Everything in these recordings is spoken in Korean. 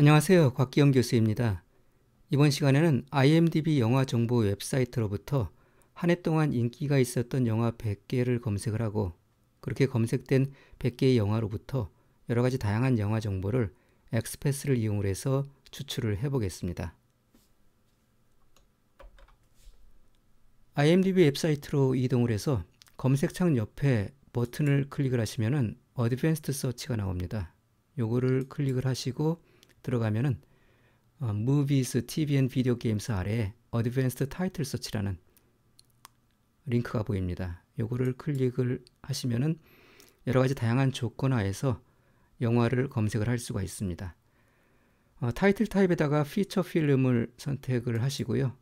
안녕하세요. 곽기영 교수입니다. 이번 시간에는 IMDb 영화 정보 웹사이트로부터 한 해 동안 인기가 있었던 영화 100개를 검색을 하고 그렇게 검색된 100개의 영화로부터 여러 가지 다양한 영화 정보를 엑스패스를 이용을 해서 추출을 해보겠습니다. IMDb 웹사이트로 이동을 해서 검색창 옆에 버튼을 클릭을 하시면은 어드밴스트 서치가 나옵니다. 요거를 클릭을 하시고 들어가면은 어, Movies, TV and Video Games 아래에 Advanced Title Search라는 링크가 보입니다. 요거를 클릭을 하시면은 여러 가지 다양한 조건하에서 영화를 검색을 할 수가 있습니다. 어, 타이틀 타입에다가 피처 필름을 선택을 하시고요.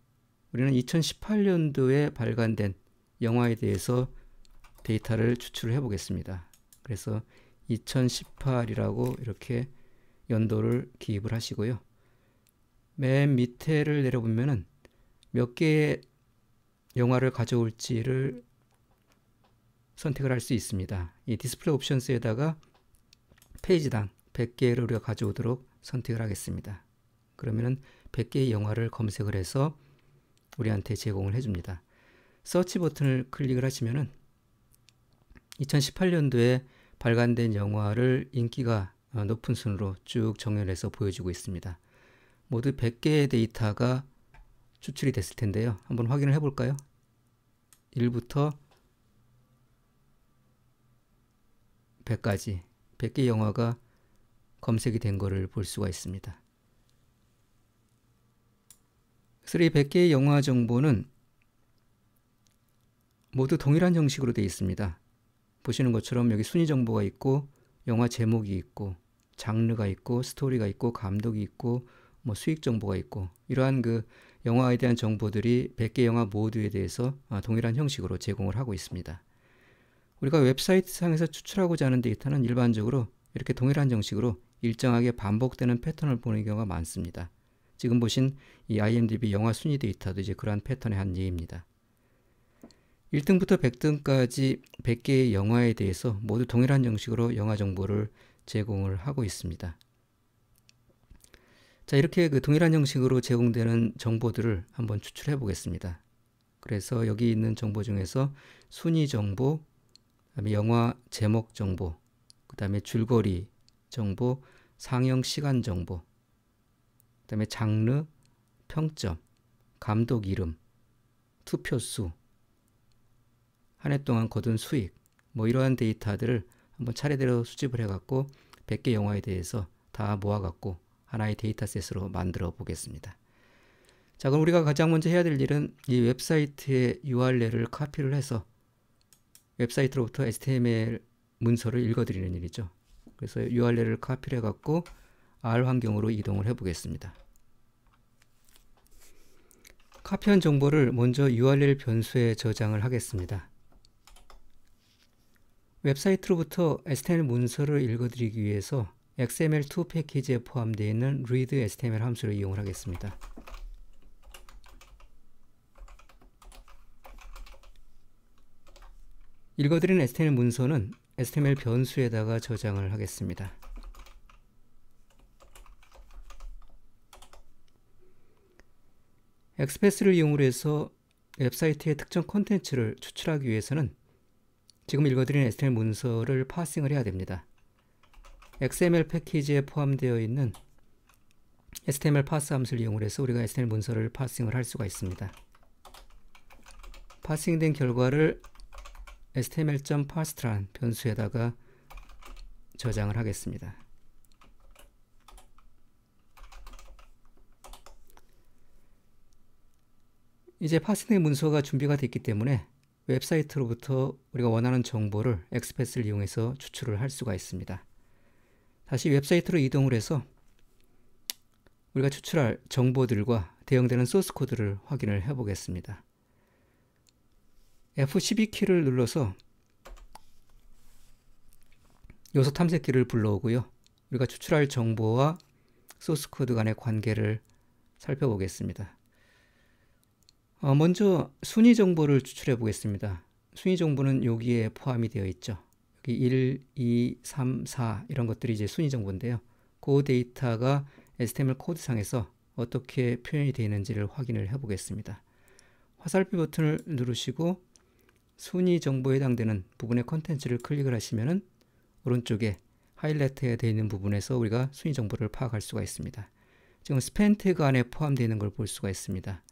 우리는 2018년도에 발간된 영화에 대해서 데이터를 추출을 해 보겠습니다. 그래서 2018이라고 이렇게 연도를 기입을 하시고요. 맨 밑에를 내려보면몇 개의 영화를 가져올지를 선택을 할 수 있습니다. 이 디스플레이 옵션스에다가 페이지당 100개를 우리가 가져오도록 선택을 하겠습니다. 그러면 100개의 영화를 검색을 해서 우리한테 제공을 해줍니다. 서치 버튼을 클릭을 하시면 2018년도에 발간된 영화를 인기가 어, 높은 순으로 쭉 정렬해서 보여주고 있습니다. 모두 100개의 데이터가 추출이 됐을 텐데요. 한번 확인을 해볼까요? 1부터 100까지 100개 영화가 검색이 된 것을 볼 수가 있습니다. 쓰레기 100개의 영화 정보는 모두 동일한 형식으로 되어 있습니다. 보시는 것처럼 여기 순위 정보가 있고 영화 제목이 있고 장르가 있고 스토리가 있고 감독이 있고 뭐 수익 정보가 있고 이러한 그 영화에 대한 정보들이 100개 영화 모두에 대해서 아, 동일한 형식으로 제공을 하고 있습니다. 우리가 웹사이트 상에서 추출하고자 하는 데이터는 일반적으로 이렇게 동일한 형식으로 일정하게 반복되는 패턴을 보는 경우가 많습니다. 지금 보신 이 IMDb 영화 순위 데이터도 이제 그러한 패턴의 한 예입니다. 1등부터 100등까지 100개의 영화에 대해서 모두 동일한 형식으로 영화 정보를 제공을 하고 있습니다. 자, 이렇게 그 동일한 형식으로 제공되는 정보들을 한번 추출해 보겠습니다. 그래서 여기 있는 정보 중에서 순위 정보, 그다음에 영화 제목 정보, 그다음에 줄거리 정보, 상영 시간 정보, 그다음에 장르, 평점, 감독 이름, 투표 수, 한 해 동안 거둔 수익, 뭐 이러한 데이터들을 한번 차례대로 수집을 해갖고 100개 영화에 대해서 다 모아갖고 하나의 데이터셋으로 만들어 보겠습니다. 자, 그럼 우리가 가장 먼저 해야 될 일은 이 웹사이트의 URL을 카피를 해서 웹사이트로부터 HTML 문서를 읽어드리는 일이죠. 그래서 URL을 카피를 해갖고 R 환경으로 이동을 해보겠습니다. 카피한 정보를 먼저 URL 변수에 저장을 하겠습니다. 웹사이트로부터 HTML 문서를 읽어드리기 위해서 XML2 패키지에 포함되어 있는 read HTML 함수를 이용을 하겠습니다. 읽어드린 HTML 문서는 HTML 변수에다가 저장을 하겠습니다. 엑스패스를 이용해서 웹사이트의 특정 콘텐츠를 추출하기 위해서는 지금 읽어드린 HTML 문서를 파싱을 해야 됩니다. XML 패키지에 포함되어 있는 HTML 파스 함수를 이용해서 우리가 h t l 문서를 파싱을 할 수가 있습니다. 파싱된 결과를 html.parse란 변수에다가 저장을 하겠습니다. 이제 파싱된 문서가 준비가 됐기 때문에 웹사이트로부터 우리가 원하는 정보를 엑스패스를 이용해서 추출을 할 수가 있습니다. 다시 웹사이트로 이동을 해서 우리가 추출할 정보들과 대응되는 소스 코드를 확인을 해 보겠습니다. F12 키를 눌러서 요소 탐색기를 불러오고요. 우리가 추출할 정보와 소스 코드 간의 관계를 살펴보겠습니다. 어, 먼저 순위 정보를 추출해 보겠습니다. 순위 정보는 여기에 포함이 되어 있죠. 여기 1, 2, 3, 4 이런 것들이 이제 순위 정보인데요. 그 데이터가 HTML 코드상에서 어떻게 표현이 되어 있는지를 확인을 해 보겠습니다. 화살표 버튼을 누르시고 순위 정보에 해당되는 부분의 컨텐츠를 클릭을 하시면 오른쪽에 하이라이트에 되어 있는 부분에서 우리가 순위 정보를 파악할 수가 있습니다. 지금 스펜 태그 안에 포함되어 있는 걸 볼 수가 있습니다.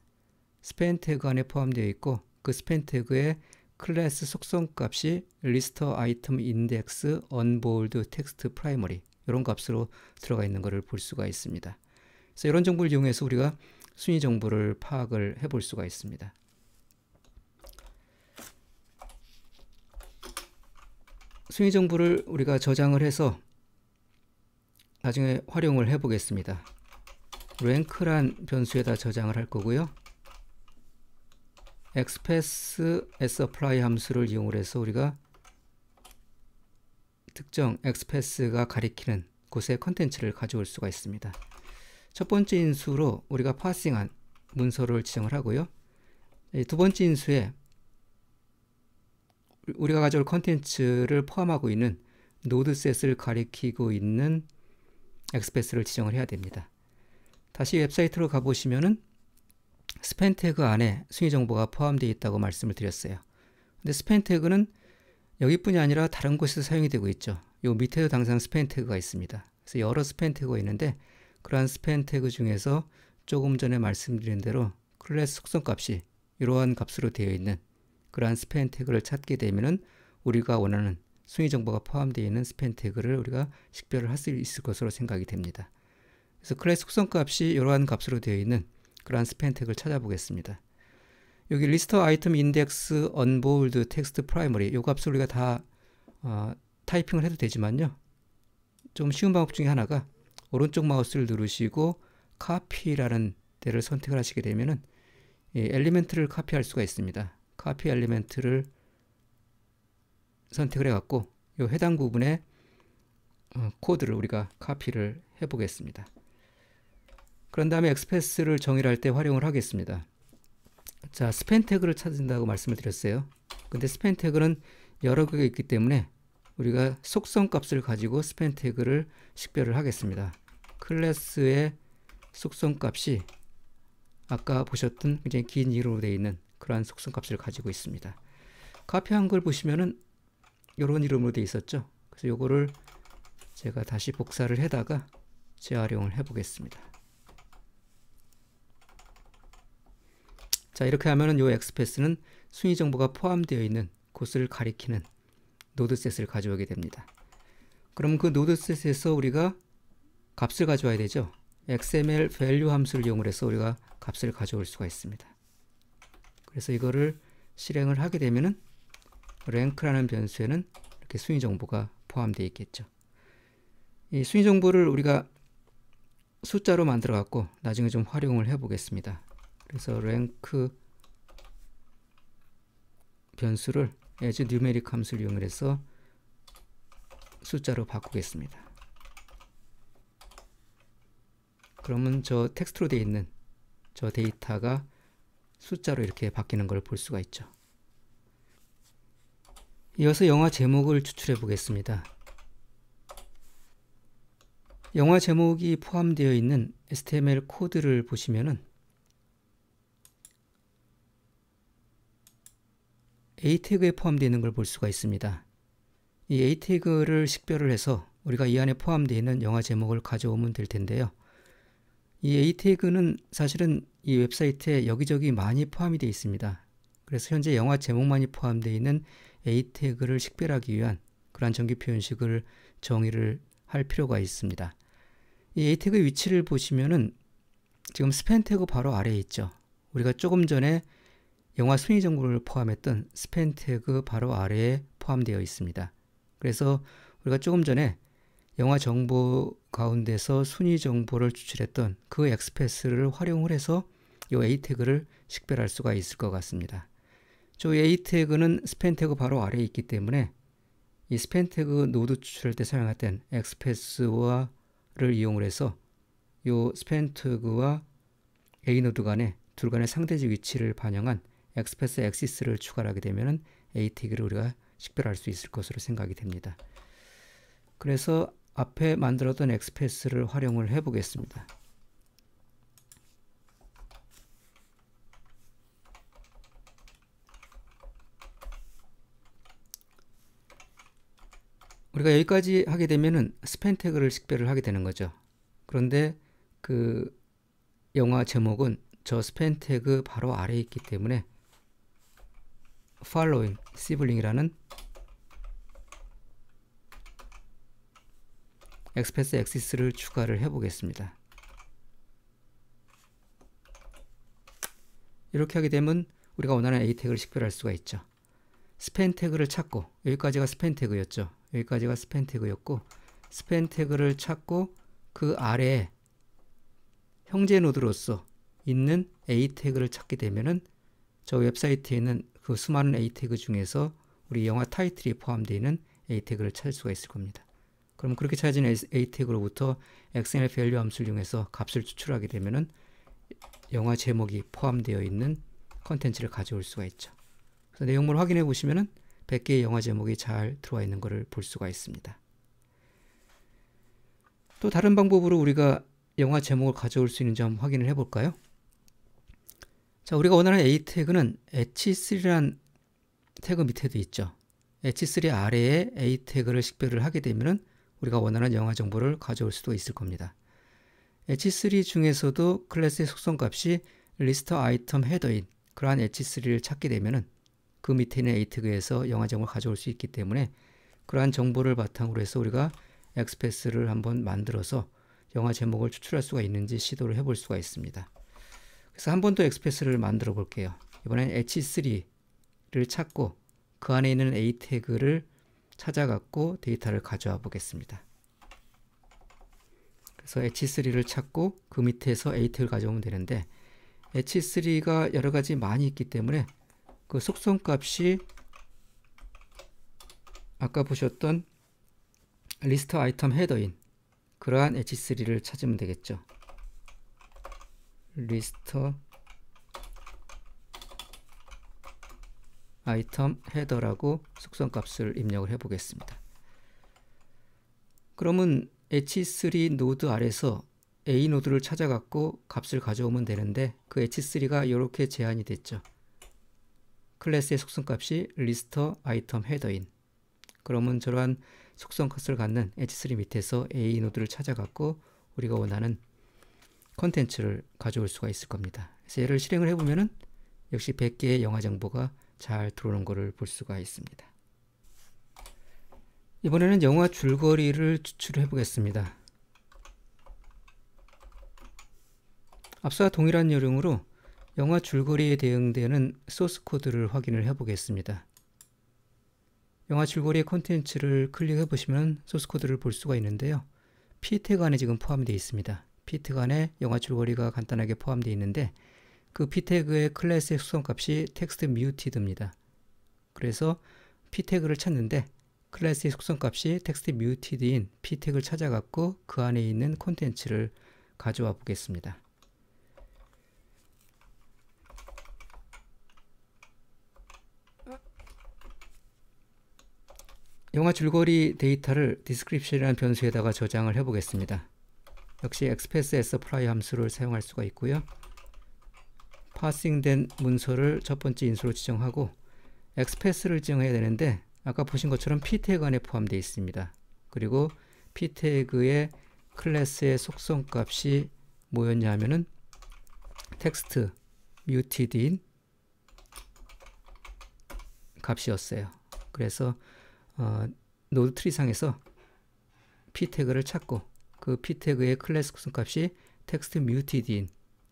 스팬 태그 안에 포함되어 있고 그 스팬 태그의 클래스 속성 값이 리스터 아이템 인덱스 언볼드 텍스트 프라이머리 이런 값으로 들어가 있는 것을 볼 수가 있습니다. 그래서 이런 정보를 이용해서 우리가 순위 정보를 파악을 해 볼 수가 있습니다. 순위 정보를 우리가 저장을 해서 나중에 활용을 해보겠습니다. 랭크란 변수에다 저장을 할 거고요. express as apply 함수를 이용 해서 우리가 특정 express가 가리키는 곳의 컨텐츠를 가져올 수가 있습니다. 첫 번째 인수로 우리가 파싱한 문서를 지정을 하고요. 두 번째 인수에 우리가 가져올 컨텐츠를 포함하고 있는 노드셋을 가리키고 있는 엑스패스를 지정을 해야 됩니다. 다시 웹사이트로 가보시면 스팬 태그 안에 순위 정보가 포함되어 있다고 말씀을 드렸어요. 근데 스팬 태그는 여기뿐이 아니라 다른 곳에서 사용이 되고 있죠. 요 밑에도 당장 스팬 태그가 있습니다. 그래서 여러 스팬 태그가 있는데 그러한 스팬 태그 중에서 조금 전에 말씀드린 대로 클래스 속성 값이 이러한 값으로 되어 있는 그러한 스팬 태그를 찾게 되면은 우리가 원하는 순위 정보가 포함되어 있는 스팬 태그를 우리가 식별을 할 수 있을 것으로 생각이 됩니다. 그래서 클래스 속성 값이 이러한 값으로 되어 있는 그러한 스팬 태그 찾아보겠습니다. 여기 리스터 아이템 인덱스 언보드 텍스트 프라이머리 요 값을 우리가 다 어, 타이핑을 해도 되지만요. 좀 쉬운 방법 중에 하나가 오른쪽 마우스를 누르시고 카피라는 데를 선택을 하시게 되면은 이 예, 엘리멘트를 카피할 수가 있습니다. 카피 엘리멘트를 선택을 해갖고 요 해당 부분에 어, 코드를 우리가 카피를 해보겠습니다. 그런 다음에 엑스패스를 정의를 할 때 활용을 하겠습니다. 자, 스팬 태그를 찾는다고 말씀을 드렸어요. 근데 스팬 태그는 여러 개가 있기 때문에 우리가 속성 값을 가지고 스팬 태그를 식별을 하겠습니다. 클래스의 속성 값이 아까 보셨던 굉장히 긴 이름으로 되어 있는 그러한 속성 값을 가지고 있습니다. 카피한 걸 보시면은 이런 이름으로 되어 있었죠. 그래서 이거를 제가 다시 복사를 해다가 재활용을 해보겠습니다. 자, 이렇게 하면은 요 엑스패스는 순위 정보가 포함되어 있는 곳을 가리키는 노드셋을 가져오게 됩니다. 그럼 그 노드셋에서 우리가 값을 가져와야 되죠. XML value 함수를 이용을 해서 우리가 값을 가져올 수가 있습니다. 그래서 이거를 실행을 하게 되면은 랭크라는 변수에는 이렇게 순위 정보가 포함되어 있겠죠. 이 순위 정보를 우리가 숫자로 만들어 갖고 나중에 좀 활용을 해 보겠습니다. 그래서 랭크 변수를 as numeric 함수를 이용해서 숫자로 바꾸겠습니다. 그러면 저 텍스트로 되어 있는 저 데이터가 숫자로 이렇게 바뀌는 걸 볼 수가 있죠. 이어서 영화 제목을 추출해 보겠습니다. 영화 제목이 포함되어 있는 HTML 코드를 보시면은 A 태그에 포함되어 있는 걸 볼 수가 있습니다. 이 A 태그를 식별을 해서 우리가 이 안에 포함되어 있는 영화 제목을 가져오면 될 텐데요. 이 A 태그는 사실은 이 웹사이트에 여기저기 많이 포함이 되어 있습니다. 그래서 현재 영화 제목만이 포함되어 있는 A 태그를 식별하기 위한 그러한 정기 표현식을 정의를 할 필요가 있습니다. 이 A 태그의 위치를 보시면은 지금 스팬 태그 바로 아래에 있죠. 우리가 조금 전에 영화 순위 정보를 포함했던 스펜 태그 바로 아래에 포함되어 있습니다. 그래서 우리가 조금 전에 영화 정보 가운데서 순위 정보를 추출했던 그 엑스패스를 활용을 해서 이 A 태그를 식별할 수가 있을 것 같습니다. 저 A 태그는 스펜 태그 바로 아래에 있기 때문에 이 스펜 태그 노드 추출할 때 사용했던 엑스패스와를 이용을 해서 이 스펜 태그와 A 노드 간의 둘 간의 상대적 위치를 반영한 엑스패스 엑시스를 추가하게 되면 a t 이를 우리가 식별할 수 있을 것으로 생각이 됩니다. 그래서 앞에 만들었던 엑스패스를 활용을 해 보겠습니다. 우리가 여기까지 하게 되면은 스팬 태그를 식별을 하게 되는 거죠. 그런데 그 영화 제목은 저 스팬 태그 바로 아래에 있기 때문에 following sibling이라는 e e x p 엑스패스 엑시 s 를 추가를 해 보겠습니다. 이렇게 하게 되면 우리가 원하는 A 태그를 식별할 수가 있죠. 스팬 태그를 찾고 여기까지가 스팬 태그였죠. 여기까지가 스팬 태그였고 스팬 태그를 찾고 그 아래에 형제 노드로서 있는 A 태그를 찾게 되면은 저 웹사이트에 있는 그 수많은 A 태그 중에서 우리 영화 타이틀이 포함되어 있는 A 태그를 찾을 수가 있을 겁니다. 그럼 그렇게 찾은 A 태그로부터 XML 밸류 함수를 이용해서 값을 추출하게 되면은 영화 제목이 포함되어 있는 컨텐츠를 가져올 수가 있죠. 그래서 내용물 확인해 보시면은 100개의 영화 제목이 잘 들어와 있는 것을 볼 수가 있습니다. 또 다른 방법으로 우리가 영화 제목을 가져올 수 있는지 한번 확인을 해볼까요? 자, 우리가 원하는 A 태그는 H3라는 태그 밑에도 있죠. H3 아래에 A 태그를 식별을 하게 되면 우리가 원하는 영화 정보를 가져올 수도 있을 겁니다. H3 중에서도 클래스의 속성값이 리스트 아이템 헤더인 그러한 H3를 찾게 되면 그 밑에 있는 A 태그에서 영화 정보를 가져올 수 있기 때문에 그러한 정보를 바탕으로 해서 우리가 엑스패스를 한번 만들어서 영화 제목을 추출할 수가 있는지 시도를 해볼 수가 있습니다. 그래서 한 번 더 엑스패스를 만들어 볼게요. 이번엔 H3를 찾고 그 안에 있는 A 태그를 찾아갖고 데이터를 가져와 보겠습니다. 그래서 H3를 찾고 그 밑에서 A 태그를 가져오면 되는데 H3가 여러 가지 많이 있기 때문에 그 속성 값이 아까 보셨던 리스트 아이템 헤더인 그러한 H3를 찾으면 되겠죠. 리스트 아이템 헤더라고 속성 값을 입력을 해 보겠습니다. 그러면 h3 노드 아래서 a 노드를 찾아갖고 값을 가져오면 되는데 그 h3가 이렇게 제한이 됐죠. 클래스의 속성값이 리스터 아이템 헤더인 그러면 저러한 속성값을 갖는 h3 밑에서 a 노드를 찾아갖고 우리가 원하는 컨텐츠를 가져올 수가 있을 겁니다. 그래서 얘를 실행을 해보면은 역시 100개의 영화 정보가 잘 들어오는 것을 볼 수가 있습니다. 이번에는 영화 줄거리를 추출해 보겠습니다. 앞서와 동일한 요령으로 영화 줄거리에 대응되는 소스 코드를 확인을 해 보겠습니다. 영화 줄거리의 콘텐츠를 클릭해 보시면 소스 코드를 볼 수가 있는데요. p 태그 안에 지금 포함되어 있습니다. 피트간의 영화 줄거리가 간단하게 포함되어 있는데 그피 태그의 클래스의 숙성값이 텍스트 뮤 u 드입니다 그래서 피 태그를 찾는데 클래스의 숙성값이 텍스트 뮤 u 드인피 태그를 찾아갖고 그 안에 있는 콘텐츠를 가져와 보겠습니다. 영화 줄거리 데이터를 description이라는 변수에다가 저장을 해보겠습니다. 역시 엑스패스에서 프라이 함수를 사용할 수가 있고요. 파싱된 문서를 첫 번째 인수로 지정하고 엑스패스를 지정해야 되는데 아까 보신 것처럼 p 태그 안에 포함되어 있습니다. 그리고 p 태그의 클래스의 속성 값이 뭐였냐 하면은 텍스트 muted인 값이었어요. 그래서 어, 노드 트리상에서 p 태그를 찾고 그 p 태그의 클래스 구성 값이 텍스트 뮤티드인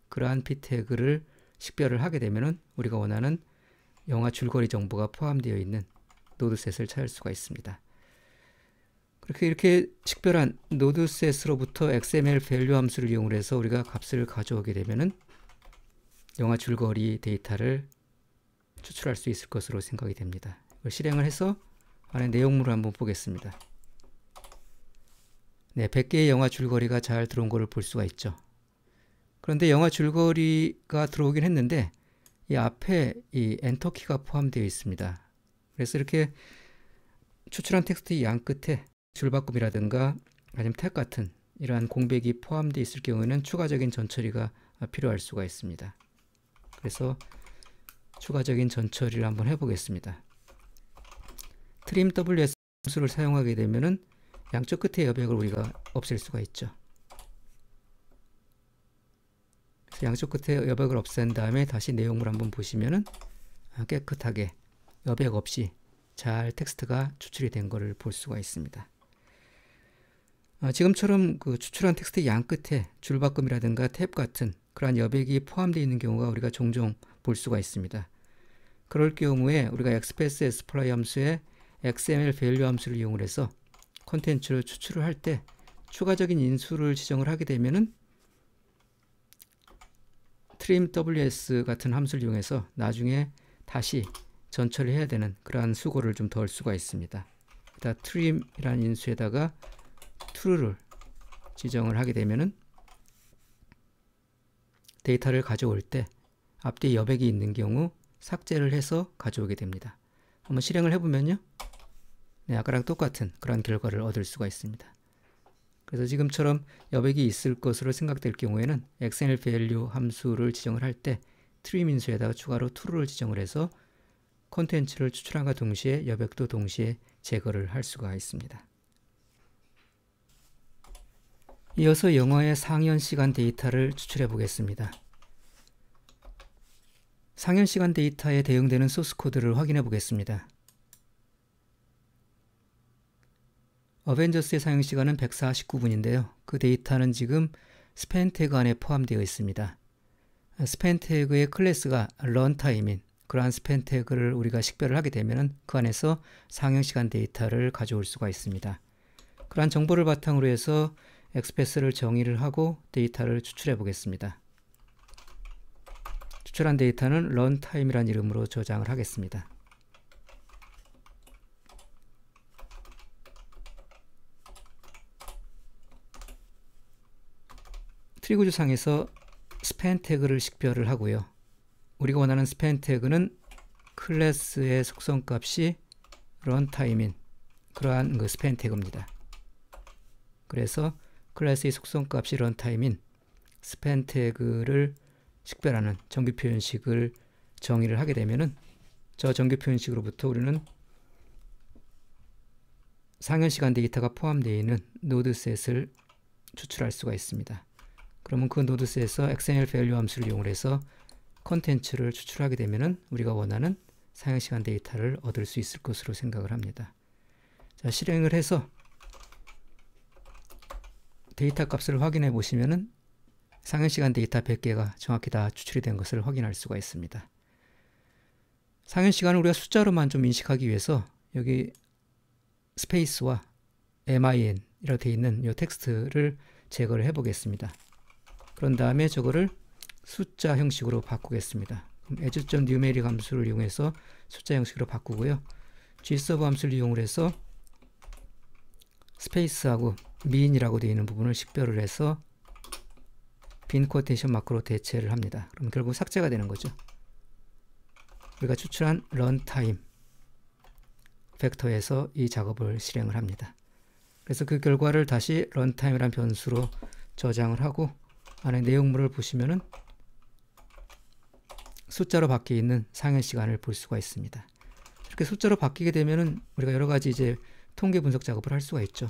그러한 p 태그를 식별을 하게 되면은 우리가 원하는 영화 줄거리 정보가 포함되어 있는 노드셋을 찾을 수가 있습니다. 그렇게 이렇게 식별한 노드셋으로부터 XML 밸류 함수를 이용을 해서 우리가 값을 가져오게 되면은 영화 줄거리 데이터를 추출할 수 있을 것으로 생각이 됩니다. 실행을 해서 안에 내용물을 한번 보겠습니다. 네, 100개의 영화 줄거리가 잘 들어온 것을 볼 수가 있죠. 그런데 영화 줄거리가 들어오긴 했는데 이 앞에 이 엔터키가 포함되어 있습니다. 그래서 이렇게 추출한 텍스트 양 끝에 줄바꿈이라든가 아니면 택 같은 이러한 공백이 포함되어 있을 경우에는 추가적인 전처리가 필요할 수가 있습니다. 그래서 추가적인 전처리를 한번 해보겠습니다. trim ws 함수를 사용하게 되면은 양쪽 끝의 여백을 우리가 없앨 수가 있죠. 양쪽 끝에 여백을 없앤 다음에 다시 내용물 한번 보시면은 아, 깨끗하게 여백 없이 잘 텍스트가 추출이 된 것을 볼 수가 있습니다. 아, 지금처럼 그 추출한 텍스트의 양 끝에 줄바꿈이라든가 탭 같은 그러한 여백이 포함되어 있는 경우가 우리가 종종 볼 수가 있습니다. 그럴 경우에 우리가 엑스패스 에스플라이 함수에 XML 밸류 함수를 이용해서 콘텐츠를 추출을 할 때 추가적인 인수를 지정을 하게 되면은 trim ws 같은 함수를 이용해서 나중에 다시 전처를 해야 되는 그러한 수고를 좀 덜 수가 있습니다. 다 t r i 이라는 인수에다가 true를 지정을 하게 되면은 데이터를 가져올 때 앞뒤 여백이 있는 경우 삭제를 해서 가져오게 됩니다. 한번 실행을 해보면요. 네, 아까랑 똑같은 그런 결과를 얻을 수가 있습니다. 그래서 지금처럼 여백이 있을 것으로 생각될 경우에는 xnl value 함수를 지정을 할 때 trim 인수에다가 추가로 true를 지정을 해서 콘텐츠를 추출함과 동시에 여백도 동시에 제거를 할 수가 있습니다. 이어서 영어의 상연 시간 데이터를 추출해 보겠습니다. 상연 시간 데이터에 대응되는 소스 코드를 확인해 보겠습니다. 어벤져스의 사용시간은 149분인데요. 그 데이터는 지금 스팬 태그 안에 포함되어 있습니다. 스팬 태그의 클래스가 런타임인 그러한 스팬 태그를 우리가 식별을 하게 되면 그 안에서 상영시간 데이터를 가져올 수가 있습니다. 그러한 정보를 바탕으로 해서 엑스패스를 정의를 하고 데이터를 추출해 보겠습니다. 추출한 데이터는 런타임이라는 이름으로 저장을 하겠습니다. 트리구조상에서 스팬 태그를 식별을 하고요. 우리가 원하는 스팬 태그는 클래스의 속성값이 런타임인 그러한 그 스팬 태그입니다. 그래서 클래스의 속성값이 런타임인 스팬 태그를 식별하는 정규 표현식을 정의를 하게 되면은 저 정규 표현식으로부터 우리는 상현 시간 데이터가 포함되어 있는 노드 셋을 추출할 수가 있습니다. 그러면 그 노드스에서 XML value 함수를 이용을 해서 컨텐츠를 추출하게 되면은 우리가 원하는 사용시간 데이터를 얻을 수 있을 것으로 생각을 합니다. 자, 실행을 해서 데이터 값을 확인해 보시면은 상현시간 데이터 100개가 정확히 다 추출이 된 것을 확인할 수가 있습니다. 상현시간을 우리가 숫자로만 좀 인식하기 위해서 여기 스페이스와 min 이라고 되어 있는 이 텍스트를 제거를 해 보겠습니다. 그런 다음에 저거를 숫자 형식으로 바꾸겠습니다. 그럼 에즈점 뉴메리 함수를 이용해서 숫자 형식으로 바꾸고요. gserve 함수를 이용을 해서 스페이스하고 미인이라고 되어 있는 부분을 식별을 해서 빈 코테이션 마크로 대체를 합니다. 그럼 결국 삭제가 되는 거죠. 우리가 추출한 런타임 벡터에서 이 작업을 실행을 합니다. 그래서 그 결과를 다시 런타임이란 변수로 저장을 하고 안에 내용물을 보시면은 숫자로 바뀌어 있는 상현 시간을 볼 수가 있습니다. 이렇게 숫자로 바뀌게 되면은 우리가 여러 가지 이제 통계 분석 작업을 할 수가 있죠.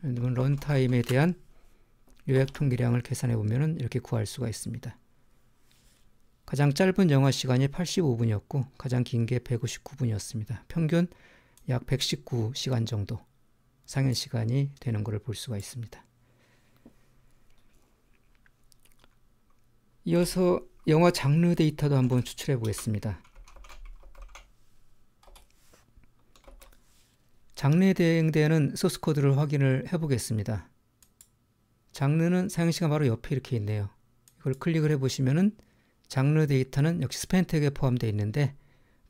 그러면 런타임에 대한 요약 통계량을 계산해 보면은 이렇게 구할 수가 있습니다. 가장 짧은 영화 시간이 85분이었고 가장 긴 게 159분이었습니다. 평균 약 119시간 정도 상현 시간이 되는 것을 볼 수가 있습니다. 이어서 영화 장르 데이터도 한번 추출해 보겠습니다. 장르에 대응되는 소스 코드를 확인을 해 보겠습니다. 장르는 사용시간 바로 옆에 이렇게 있네요. 이걸 클릭을 해 보시면은 장르 데이터는 역시 스팬 태그에 포함되어 있는데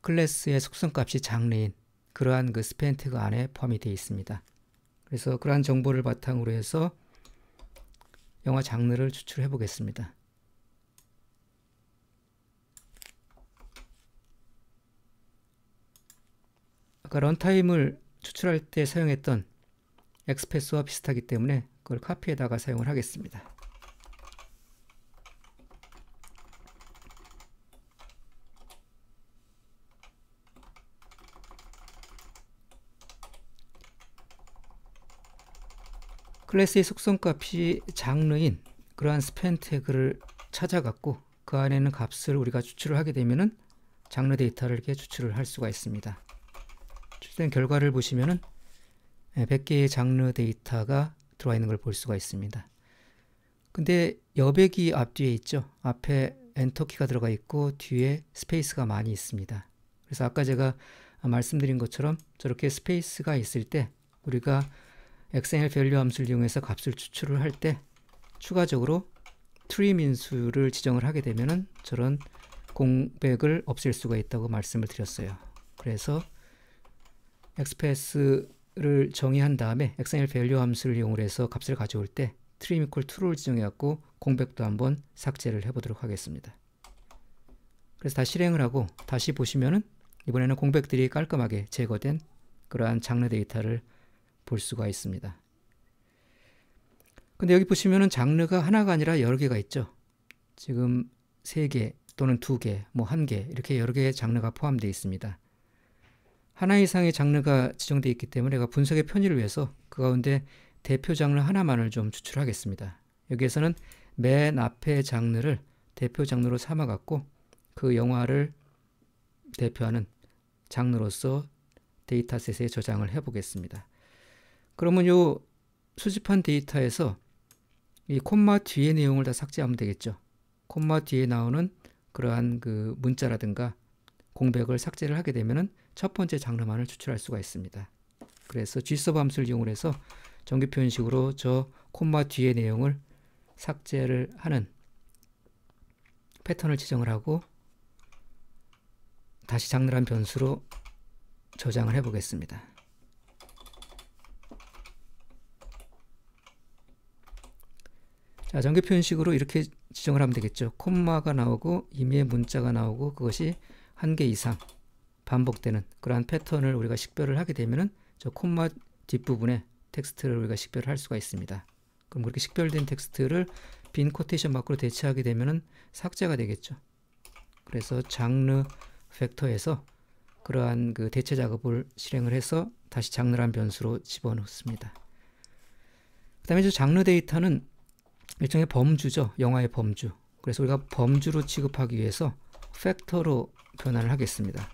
클래스의 속성값이 장르인 그러한 그 스팬 태그 안에 포함이 되어 있습니다. 그래서 그러한 정보를 바탕으로 해서 영화 장르를 추출해 보겠습니다. 아까 런타임을 추출할 때 사용했던 엑스패스와 비슷하기 때문에 그걸 카피에다가 사용을 하겠습니다. 클래스의 속성값이 장르인 그러한 스팬 태그를 찾아갖고 그 안에는 값을 우리가 추출을 하게 되면은 장르 데이터를 이렇게 추출을 할 수가 있습니다. 추출된 결과를 보시면은 100개의 예, 장르 데이터가 들어와 있는 걸 볼 수가 있습니다. 근데 여백이 앞뒤에 있죠. 앞에 엔터키가 들어가 있고 뒤에 스페이스가 많이 있습니다. 그래서 아까 제가 말씀드린 것처럼 저렇게 스페이스가 있을 때 우리가 엑셀 밸류 함수를 이용해서 값을 추출을 할 때 추가적으로 트리 민수를 지정을 하게 되면은 저런 공백을 없앨 수가 있다고 말씀을 드렸어요. 그래서 엑스패스를 정의한 다음에 xml 밸류 함수를 이용을 해서 값을 가져올 때 trim equal true를 지정해갖고 공백도 한번 삭제를 해보도록 하겠습니다. 그래서 다 실행을 하고 다시 보시면은 이번에는 공백들이 깔끔하게 제거된 그러한 장르 데이터를 볼 수가 있습니다. 근데 여기 보시면은 장르가 하나가 아니라 여러 개가 있죠. 지금 세 개 또는 두개뭐 1개 이렇게 여러 개의 장르가 포함되어 있습니다. 하나 이상의 장르가 지정되어 있기 때문에 제가 분석의 편의를 위해서 그 가운데 대표 장르 하나만을 좀 추출하겠습니다. 여기에서는 맨앞에 장르를 대표 장르로 삼아갖고 그 영화를 대표하는 장르로서 데이터셋에 저장을 해보겠습니다. 그러면 이 수집한 데이터에서 이 콤마 뒤에 내용을 다 삭제하면 되겠죠. 콤마 뒤에 나오는 그러한 그 문자라든가 공백을 삭제를 하게 되면은 첫 번째 장르만을 추출할 수가 있습니다. 그래서 G서 s 함수를 이용해서 정규표 현식으로저 콤마 뒤의 내용을 삭제를 하는 패턴을 지정을 하고 다시 장르란 변수로 저장을 해 보겠습니다. 자, 정규표 현식으로 이렇게 지정을 하면 되겠죠. 콤마가 나오고 임의 의 문자가 나오고 그것이 한 개 이상 반복되는 그러한 패턴을 우리가 식별을 하게 되면은 저 콤마 뒷부분에 텍스트를 우리가 식별할 수가 있습니다. 그럼 그렇게 식별된 텍스트를 빈 코테이션 마크로 대체하게 되면은 삭제가 되겠죠. 그래서 장르 팩터에서 그러한 그 대체 작업을 실행을 해서 다시 장르란 변수로 집어넣습니다. 그 다음에 저 장르 데이터는 일종의 범주죠. 영화의 범주. 그래서 우리가 범주로 취급하기 위해서 팩터로 변환을 하겠습니다.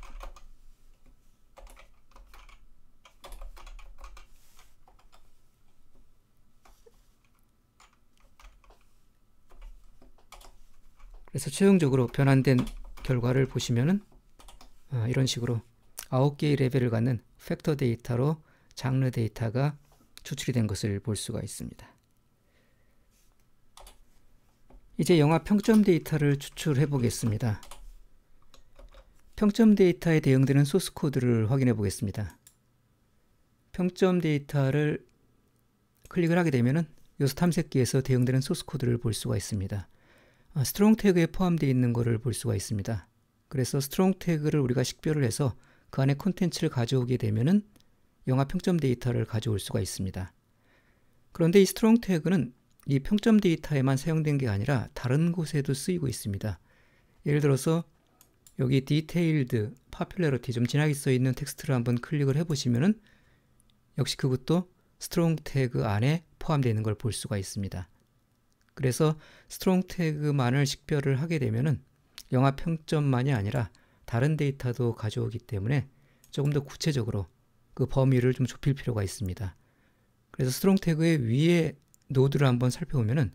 그래서 최종적으로 변환된 결과를 보시면은 아, 이런 식으로 9개의 레벨을 갖는 팩터 데이터로 장르 데이터가 추출이 된 것을 볼 수가 있습니다. 이제 영화 평점 데이터를 추출해 보겠습니다. 평점 데이터에 대응되는 소스 코드를 확인해 보겠습니다. 평점 데이터를 클릭을 하게 되면 요소 탐색기에서 대응되는 소스 코드를 볼 수가 있습니다. 스트롱 아, 태그에 포함되어 있는 것을 볼 수가 있습니다. 그래서 스트롱 태그를 우리가 식별을 해서 그 안에 콘텐츠를 가져오게 되면은 영화 평점 데이터를 가져올 수가 있습니다. 그런데 이 스트롱 태그는 이 평점 데이터에만 사용된 게 아니라 다른 곳에도 쓰이고 있습니다. 예를 들어서 여기 디테일드, 파퓰 e d p o 좀 진하게 써 있는 텍스트를 한번 클릭을 해보시면은 역시 그것도 스트롱 태그 안에 포함되어 있는 걸 볼 수가 있습니다. 그래서 스트롱 태그만을 식별을 하게 되면은 영화 평점만이 아니라 다른 데이터도 가져오기 때문에 조금 더 구체적으로 그 범위를 좀 좁힐 필요가 있습니다. 그래서 스트롱 태그의 위에 노드를 한번 살펴보면은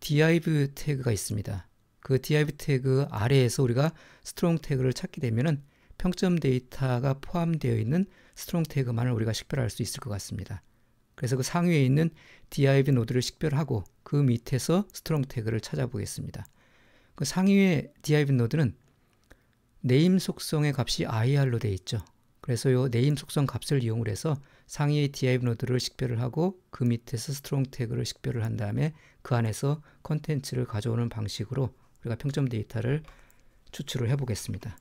div 태그가 있습니다. 그 div 태그 아래에서 우리가 스트롱 태그를 찾게 되면은 평점 데이터가 포함되어 있는 스트롱 태그만을 우리가 식별할 수 있을 것 같습니다. 그래서 그 상위에 있는 div 노드를 식별하고 그 밑에서 strong 태그를 찾아보겠습니다. 그 상위의 div 노드는 네임 속성의 값이 ir로 되어 있죠. 그래서 요 네임 속성 값을 이용을 해서 상위의 div 노드를 식별을 하고 그 밑에서 strong 태그를 식별을 한 다음에 그 안에서 컨텐츠를 가져오는 방식으로 우리가 평점 데이터를 추출을 해보겠습니다.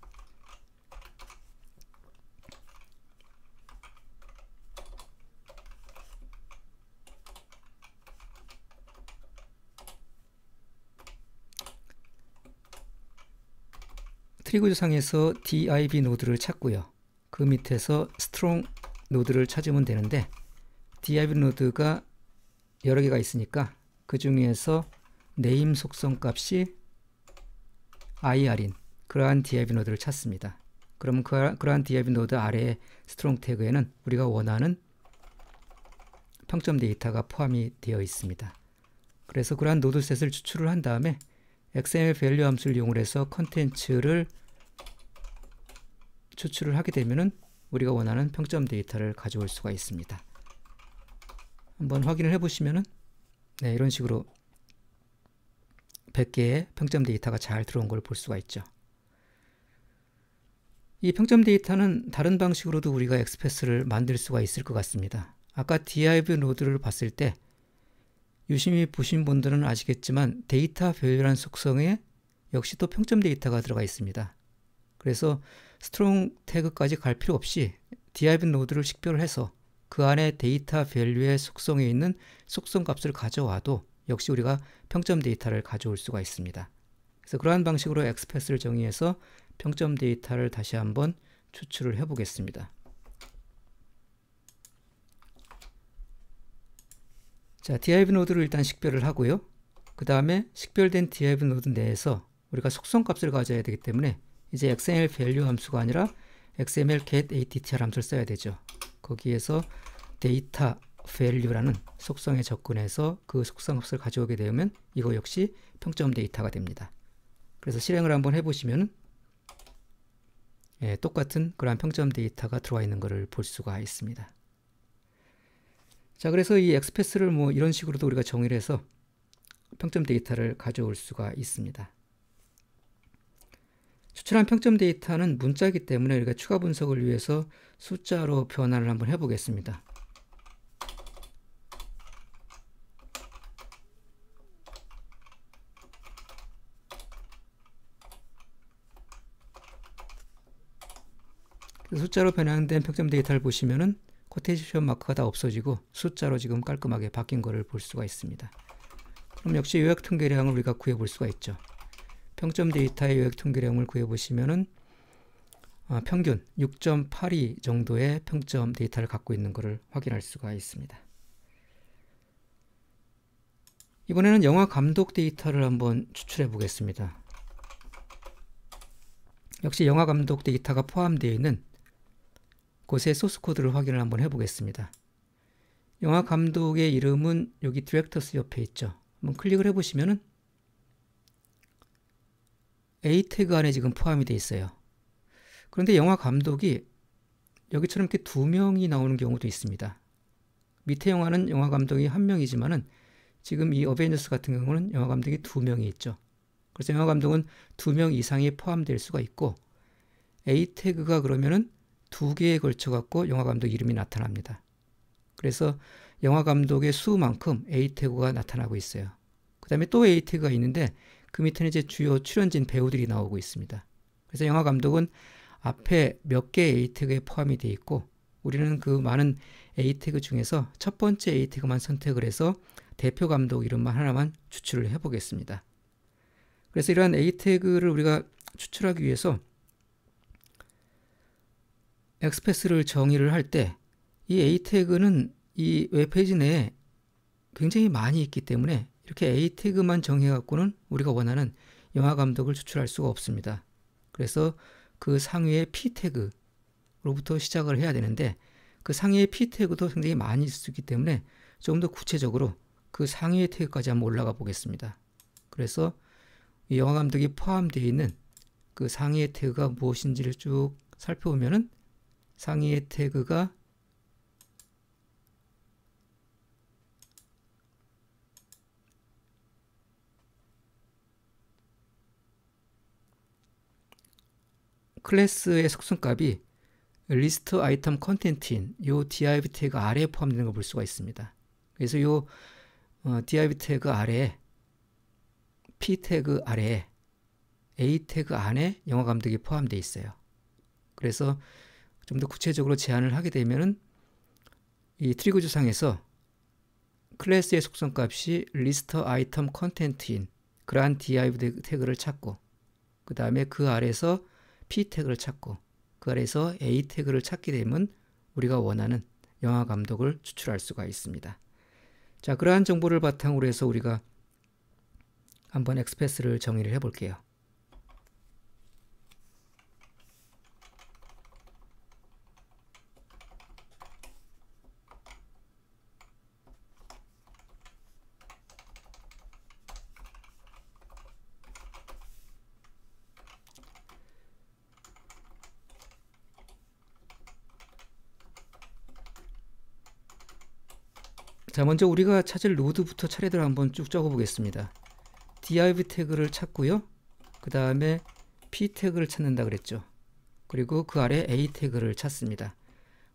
피조상에서 div 노드를 찾고요. 그 밑에서 strong 노드를 찾으면 되는데 div 노드가 여러 개가 있으니까 그 중에서 네임 속성 값이 ir인 그러한 div 노드를 찾습니다. 그러면 그 아, 그러한 div 노드 아래의 strong 태그에는 우리가 원하는 평점 데이터가 포함이 되어 있습니다. 그래서 그러한 노드셋을 추출을 한 다음에 XML value 함수를 이용해서 컨텐츠를 추출을 하게 되면은 우리가 원하는 평점 데이터를 가져올 수가 있습니다. 한번 확인을 해보시면은 네, 이런 식으로 100개의 평점 데이터가 잘 들어온 걸 볼 수가 있죠. 이 평점 데이터는 다른 방식으로도 우리가 엑스패스를 만들 수가 있을 것 같습니다. 아까 div 노드를 봤을 때 유심히 보신 분들은 아시겠지만 데이터 배열한 속성에 역시 또 평점 데이터가 들어가 있습니다. 그래서 스트롱 태그까지 갈 필요 없이 디아이브 노드를 식별을 해서 그 안에 데이터 밸류의 속성에 있는 속성 값을 가져와도 역시 우리가 평점 데이터를 가져올 수가 있습니다. 그래서 그러한 방식으로 엑스패스를 정의해서 평점 데이터를 다시 한번 추출을 해보겠습니다. 자, div 노드를 일단 식별을 하고요. 그 다음에 식별된 div 노드 내에서 우리가 속성 값을 가져야 되기 때문에 이제 XML value 함수가 아니라 XML get ATTR 함수를 써야 되죠. 거기에서 데이터 value라는 속성에 접근해서 그 속성 값을 가져오게 되면 이거 역시 평점 데이터가 됩니다. 그래서 실행을 한번 해보시면 예, 똑같은 그러한 평점 데이터가 들어와 있는 것을 볼 수가 있습니다. 자, 그래서 이 엑스패스를 뭐 이런 식으로도 우리가 정의를 해서 평점 데이터를 가져올 수가 있습니다. 추출한 평점 데이터는 문자이기 때문에 우리가 추가 분석을 위해서 숫자로 변화를 한번 해보겠습니다. 숫자로 변환된 평점 데이터를 보시면은 코테이션 마크가 다 없어지고 숫자로 지금 깔끔하게 바뀐 것을 볼 수가 있습니다. 그럼 역시 요약 통계량을 우리가 구해 볼 수가 있죠. 평점 데이터의 요약 통계량을 구해보시면은 아, 평균 6.82 정도의 평점 데이터를 갖고 있는 것을 확인할 수가 있습니다. 이번에는 영화 감독 데이터를 한번 추출해 보겠습니다. 역시 영화 감독 데이터가 포함되어 있는 곳의 소스 코드를 확인을 한번 해보겠습니다. 영화 감독의 이름은 여기 디렉터스 옆에 있죠. 한번 클릭을 해보시면은 A 태그 안에 지금 포함이 돼 있어요. 그런데 영화 감독이 여기처럼 이렇게 두 명이 나오는 경우도 있습니다. 밑에 영화는 영화 감독이 한 명이지만은 지금 이 어벤져스 같은 경우는 영화 감독이 두 명이 있죠. 그래서 영화 감독은 두 명 이상이 포함될 수가 있고 A 태그가 그러면은 두 개에 걸쳐 갖고 영화 감독 이름이 나타납니다. 그래서 영화 감독의 수만큼 A 태그가 나타나고 있어요. 그다음에 또 A 태그가 있는데 그 밑에는 이제 주요 출연진 배우들이 나오고 있습니다. 그래서 영화 감독은 앞에 몇 개의 A 태그에 포함이 돼 있고 우리는 그 많은 A 태그 중에서 첫 번째 A 태그만 선택을 해서 대표 감독 이름만 하나만 추출을 해보겠습니다. 그래서 이러한 A 태그를 우리가 추출하기 위해서 엑스패스를 정의를 할 때 이 A 태그는 이 웹페이지 내에 굉장히 많이 있기 때문에 이렇게 A 태그만 정해갖고는 우리가 원하는 영화 감독을 추출할 수가 없습니다. 그래서 그 상위의 P 태그로부터 시작을 해야 되는데 그 상위의 P 태그도 상당히 많이 있을 수 있기 때문에 좀 더 구체적으로 그 상위의 태그까지 한번 올라가 보겠습니다. 그래서 이 영화 감독이 포함되어 있는 그 상위의 태그가 무엇인지를 쭉 살펴보면은 상위의 태그가 클래스의 속성값이 리스트 아이템 컨텐트인 요 div 태그 아래에 포함되는 걸 볼 수가 있습니다. 그래서 요 어, div 태그 아래에 p 태그 아래에 a 태그 안에 영화 감독이 포함되어 있어요. 그래서 좀 더 구체적으로 제안을 하게 되면은 이트리그 주상에서 클래스의 속성값이 리스트 아이템 컨텐트인 그러한 div 태그를 찾고 그 다음에 그 아래에서 P 태그를 찾고 그 아래에서 A 태그를 찾게 되면 우리가 원하는 영화 감독을 추출할 수가 있습니다. 자, 그러한 정보를 바탕으로 해서 우리가 한번 엑스패스를 정의를 해볼게요. 자, 먼저 우리가 찾을 노드부터 차례대로 한번 쭉 적어보겠습니다. div 태그를 찾고요. 그 다음에 p 태그를 찾는다 그랬죠. 그리고 그 아래 a 태그를 찾습니다.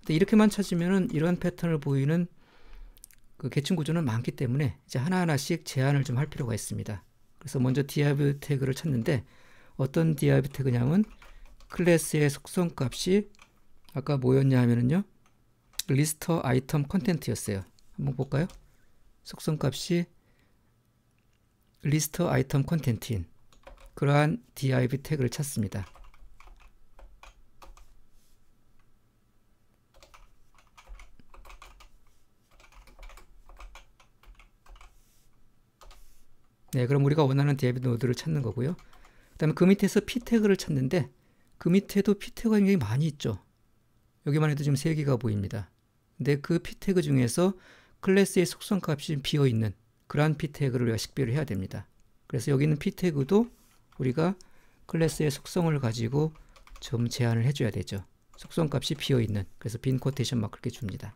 이렇게만 찾으면 이러 패턴을 보이는 그 계층 구조는 많기 때문에 이제 하나하나씩 제한을 좀 할 필요가 있습니다. 그래서 먼저 div 태그를 찾는데 어떤 div 태그냐면 클래스의 속성 값이 아까 뭐였냐 하면요 리스터 아이템 컨텐트였어요. 한번 볼까요? 속성값이 리스트 아이템 콘텐트인 그러한 div 태그를 찾습니다. 네, 그럼 우리가 원하는 div 노드를 찾는 거고요. 그 다음에 그 밑에서 p 태그를 찾는데 그 밑에도 p 태그가 굉장히 많이 있죠. 여기만 해도 지금 3개가 보입니다. 근데 그 p 태그 중에서 클래스의 속성값이 비어 있는 그러한 피 태그를 우리가 식별을 해야 됩니다. 그래서 여기 있는 피 태그도 우리가 클래스의 속성을 가지고 좀 제한을 해줘야 되죠. 속성값이 비어 있는 그래서 빈 코테이션 마크를 줍니다.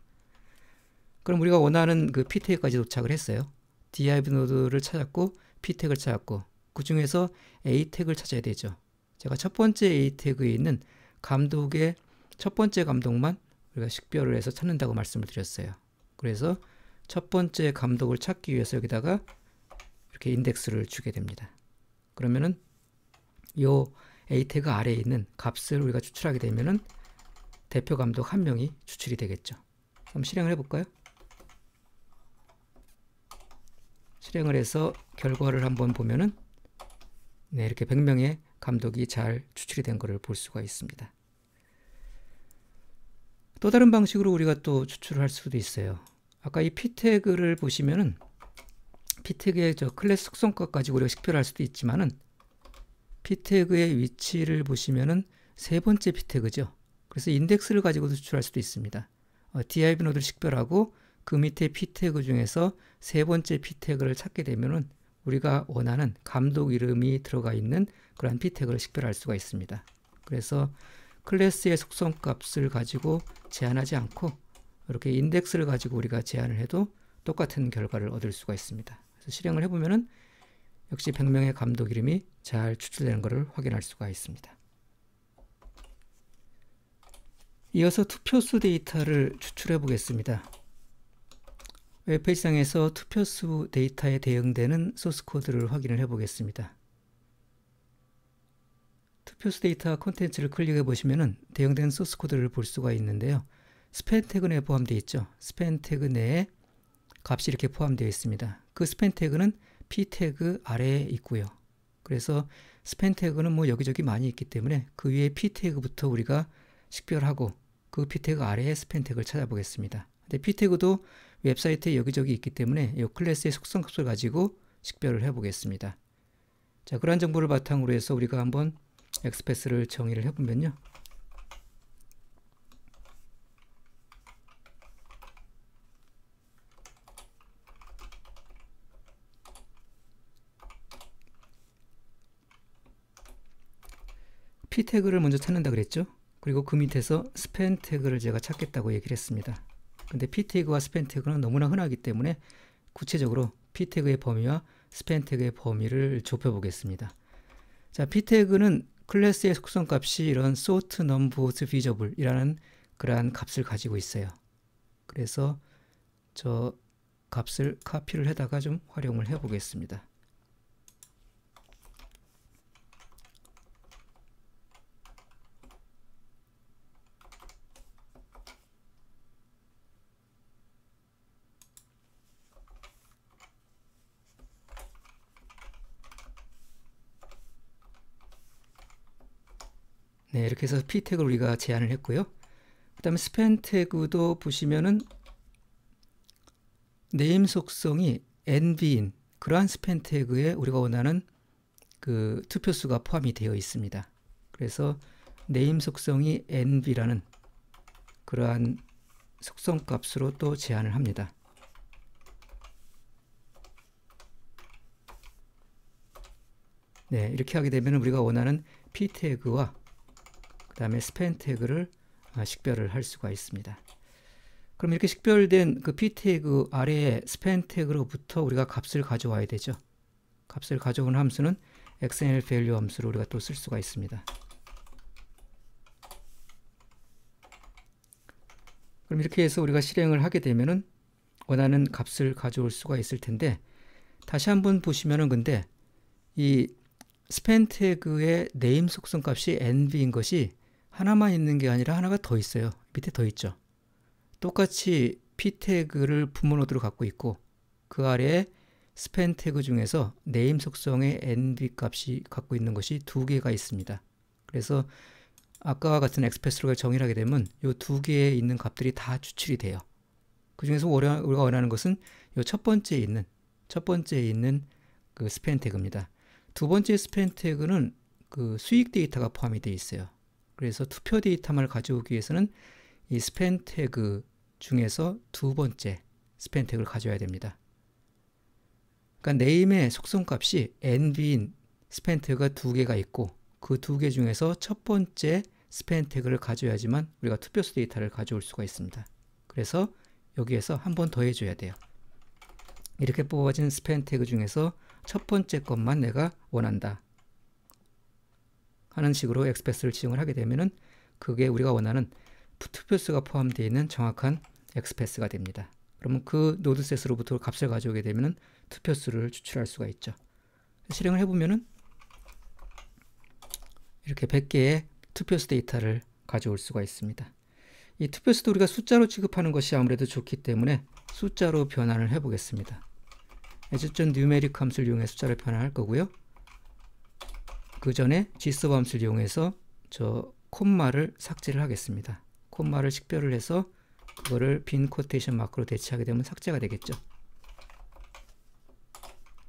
그럼 우리가 원하는 그피 태그까지 도착을 했어요. div 노드를 찾았고 피 태그를 찾았고 그 중에서 a 태그를 찾아야 되죠. 제가 첫 번째 a 태그에 있는 감독의 첫 번째 감독만 우리가 식별을 해서 찾는다고 말씀을 드렸어요. 그래서 첫 번째 감독을 찾기 위해서 여기다가 이렇게 인덱스를 주게 됩니다. 그러면은 요 A 태그 아래에 있는 값을 우리가 추출하게 되면은 대표 감독 한 명이 추출이 되겠죠. 그럼 실행을 해볼까요? 실행을 해서 결과를 한번 보면은 네, 이렇게 100명의 감독이 잘 추출이 된 것을 볼 수가 있습니다. 또 다른 방식으로 우리가 또 추출을 할 수도 있어요. 아까 이피 태그를 보시면은 피 태그의 저 클래스 속성값 까지 우리가 식별할 수도 있지만은 p 태그의 위치를 보시면은 세 번째 피 태그죠. 그래서 인덱스를 가지고도 추출할 수도 있습니다. 어, div 노드를 식별하고 그 밑에 피 태그 중에서 세 번째 피 태그를 찾게 되면은 우리가 원하는 감독 이름이 들어가 있는 그러한 p 태그를 식별할 수가 있습니다. 그래서 클래스의 속성값을 가지고 제한하지 않고 이렇게 인덱스를 가지고 우리가 제안을 해도 똑같은 결과를 얻을 수가 있습니다. 그래서 실행을 해보면은 역시 100명의 감독 이름이 잘 추출되는 것을 확인할 수가 있습니다. 이어서 투표수 데이터를 추출해 보겠습니다. 웹페이지상에서 투표수 데이터에 대응되는 소스코드를 확인을 해 보겠습니다. 투표수 데이터 콘텐츠를 클릭해 보시면 대응된 소스코드를 볼 수가 있는데요. 스팬 태그 에 포함되어 있죠. 스팬 태그 내에 값이 이렇게 포함되어 있습니다. 그 스팬 태그는 p 태그 아래에 있고요. 그래서 스팬 태그는 뭐 여기저기 많이 있기 때문에 그 위에 p 태그부터 우리가 식별하고 그 p 태그 아래에 스팬 태그를 찾아보겠습니다. 근데 p 태그도 웹사이트에 여기저기 있기 때문에 이 클래스의 속성 값을 가지고 식별을 해 보겠습니다. 자, 그러한 정보를 바탕으로 해서 우리가 한번 엑스패스를 정의를 해 보면요. 태그를 먼저 찾는다 그랬죠? 그리고 그 밑에서 스팬 태그를 제가 찾겠다고 얘기를 했습니다. 근데 p 태그와 스팬 태그는 너무나 흔하기 때문에 구체적으로 p 태그의 범위와 스팬 태그의 범위를 좁혀 보겠습니다. 자, p 태그는 클래스의 속성 값이 이런 sort number visible 이라는 그러한 값을 가지고 있어요. 그래서 저 값을 카피를 해다가 좀 활용을 해 보겠습니다. 네, 이렇게 해서 p 태그를 우리가 제안을 했고요. 그 다음에 span 태그도 보시면은 네임 속성이 nb인 그러한 span 태그에 우리가 원하는 그 투표수가 포함이 되어 있습니다. 그래서 네임 속성이 nb라는 그러한 속성 값으로 또제안을 합니다. 네, 이렇게 하게 되면 우리가 원하는 p 태그와 다음에 스팬 태그를 아, 식별을 할 수가 있습니다. 그럼 이렇게 식별된 그 p 태그 아래에 스팬 태그로부터 우리가 값을 가져와야 되죠. 값을 가져온 함수는 xml value 함수를 우리가 또 쓸 수가 있습니다. 그럼 이렇게 해서 우리가 실행을 하게 되면은 원하는 값을 가져올 수가 있을 텐데 다시 한번 보시면은 근데 이 스팬 태그의 네임 속성 값이 nv인 것이 하나만 있는 게 아니라 하나가 더 있어요. 밑에 더 있죠. 똑같이 p 태그를 부모 노드로 갖고 있고 그 아래에 s p a 태그 중에서 네임 속성의 nv 값이 갖고 있는 것이 두 개가 있습니다. 그래서 아까와 같은 엑스패스로 정의를 하게 되면 이 두 개에 있는 값들이 다 추출이 돼요. 그 중에서 우리가 원하는 것은 이 첫 번째에 있는 첫 번째에 있는 그 스팬 태그입니다. 두 번째 스팬 태그는 그 수익 데이터가 포함이 되어 있어요. 그래서 투표 데이터만을 가져오기 위해서는 이 스팬 태그 중에서 두 번째 스팬 태그를 가져야 됩니다. 그러니까 네임의 속성값이 nb인 스팬 태그가 두 개가 있고 그 두 개 중에서 첫 번째 스팬 태그를 가져야지만 우리가 투표수 데이터를 가져올 수가 있습니다. 그래서 여기에서 한 번 더 해줘야 돼요. 이렇게 뽑아진 스팬 태그 중에서 첫 번째 것만 내가 원한다. 하는 식으로 엑스패스를 지정을 하게 되면은 그게 우리가 원하는 투표수가 포함되어 있는 정확한 엑스패스가 됩니다. 그러면 그 노드셋으로부터 값을 가져오게 되면은 투표수를 추출할 수가 있죠. 실행을 해보면은 이렇게 100개의 투표수 데이터를 가져올 수가 있습니다. 이 투표수도 우리가 숫자로 취급하는 것이 아무래도 좋기 때문에 숫자로 변환을 해보겠습니다. 에즈전 뉴메릭 함수를 이용해 숫자를 변환할 거고요. 그 전에 지스밤스를 이용해서 저 콤마를 삭제를 하겠습니다. 콤마를 식별을 해서 그거를 빈 코테이션 마크로 대체하게 되면 삭제가 되겠죠.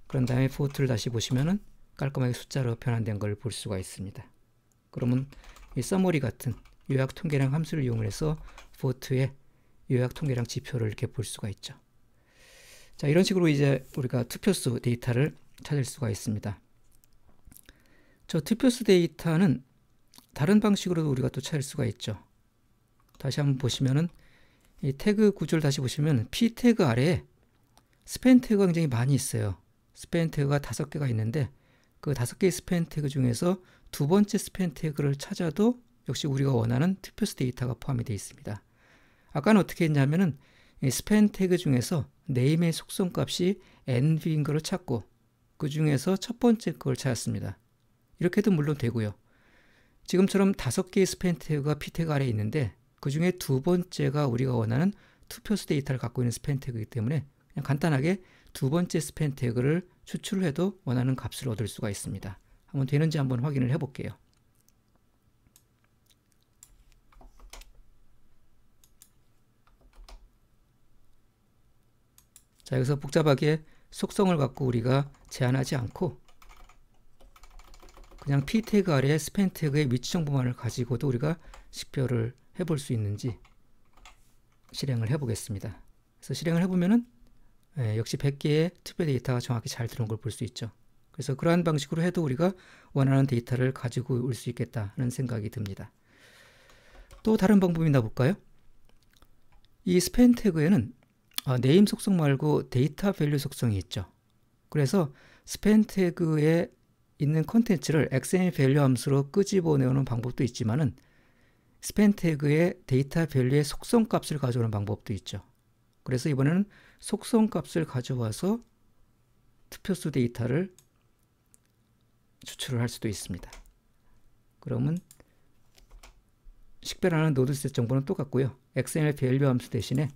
그런 다음에 포트를 다시 보시면은 깔끔하게 숫자로 변환된 걸 볼 수가 있습니다. 그러면 이 서머리 같은 요약 통계량 함수를 이용해서 포트의 요약 통계량 지표를 이렇게 볼 수가 있죠. 자, 이런 식으로 이제 우리가 투표수 데이터를 찾을 수가 있습니다. 저 TPS 데이터는 다른 방식으로도 우리가 또 찾을 수가 있죠. 다시 한번 보시면은 이 태그 구조를 다시 보시면 P 태그 아래에 스팬 태그가 굉장히 많이 있어요. 스팬 태그가 다섯 개가 있는데 그 다섯 개의 스팬 태그 중에서 두 번째 스팬 태그를 찾아도 역시 우리가 원하는 TPS 데이터가 포함이 되어 있습니다. 아까는 어떻게 했냐면은 스팬 태그 중에서 네임의 속성 값이 nv인 거을 찾고 그 중에서 첫 번째 그걸 찾았습니다. 이렇게 도 물론 되고요. 지금처럼 다섯 개의 스팬 태그가 p 태그 아래에 있는데 그 중에 두 번째가 우리가 원하는 투표수 데이터를 갖고 있는 스팬 태그이기 때문에 그냥 간단하게 두 번째 스팬 태그를 추출을 해도 원하는 값을 얻을 수가 있습니다. 한번 되는지 한번 확인을 해볼게요. 자, 여기서 복잡하게 속성을 갖고 우리가 제한하지 않고 그냥 p 태그 아래 스팬 태그의 위치 정보만을 가지고도 우리가 식별을 해볼 수 있는지 실행을 해보겠습니다. 그래서 실행을 해보면은 예, 역시 100개의 투표 데이터가 정확히 잘 들어온 걸 볼 수 있죠. 그래서 그러한 방식으로 해도 우리가 원하는 데이터를 가지고 올 수 있겠다는 생각이 듭니다. 또 다른 방법이나 볼까요? 이 스팬 태그에는 아, 네임 속성 말고 데이터 밸류 속성이 있죠. 그래서 스팬 태그의 있는 콘텐츠를 XML 밸류 함수로 끄집어내오는 방법도 있지만은 스팬 태그의 데이터 밸류의 속성 값을 가져오는 방법도 있죠. 그래서 이번에는 속성 값을 가져와서 투표수 데이터를 추출을 할 수도 있습니다. 그러면 식별하는 노드셋 정보는 똑같고요. XML 밸류 함수 대신에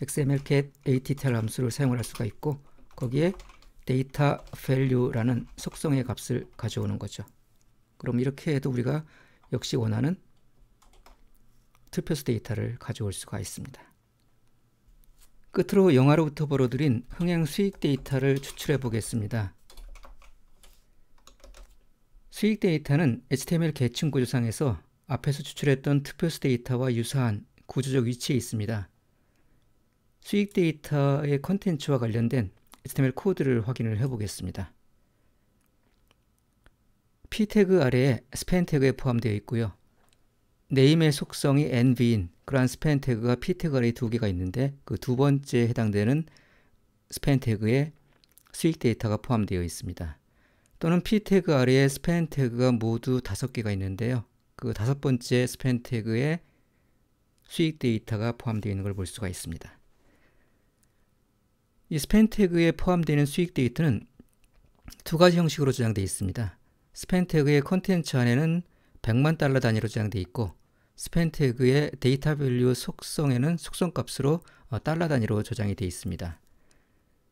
XML get attl 함수를 사용할 수가 있고 거기에 데이터 value라는 속성의 값을 가져오는 거죠. 그럼 이렇게 해도 우리가 역시 원하는 투표수 데이터를 가져올 수가 있습니다. 끝으로 영화로부터 벌어들인 흥행 수익 데이터를 추출해 보겠습니다. 수익 데이터는 HTML 계층 구조상에서 앞에서 추출했던 투표수 데이터와 유사한 구조적 위치에 있습니다. 수익 데이터의 컨텐츠와 관련된 HTML 코드를 확인을 해보겠습니다. p 태그 아래에 span 태그에 포함되어 있고요. 네임의 속성이 nv인 그러한 span 태그가 p 태그 아래에 두 개가 있는데 그 두 번째에 해당되는 span 태그에 수익 데이터가 포함되어 있습니다. 또는 p 태그 아래에 span 태그가 모두 다섯 개가 있는데요. 그 다섯 번째 span 태그에 수익 데이터가 포함되어 있는 걸 볼 수가 있습니다. 이 스펜 태그에 포함되는 수익 데이터는 두 가지 형식으로 저장되어 있습니다. 스펜 태그의 컨텐츠 안에는 100만 달러 단위로 저장되어 있고 스펜 태그의 데이터 밸류 속성에는 속성 값으로 어, 달러 단위로 저장이 되어 있습니다.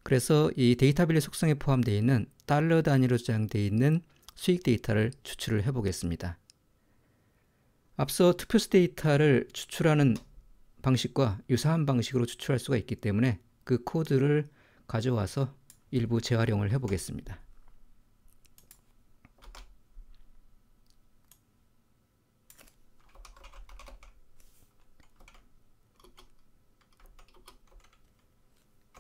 그래서 이 데이터 밸류 속성에 포함되어 있는 달러 단위로 저장되어 있는 수익 데이터를 추출을 해 보겠습니다. 앞서 투표수 데이터를 추출하는 방식과 유사한 방식으로 추출할 수가 있기 때문에 그 코드를 가져와서 일부 재활용을 해 보겠습니다.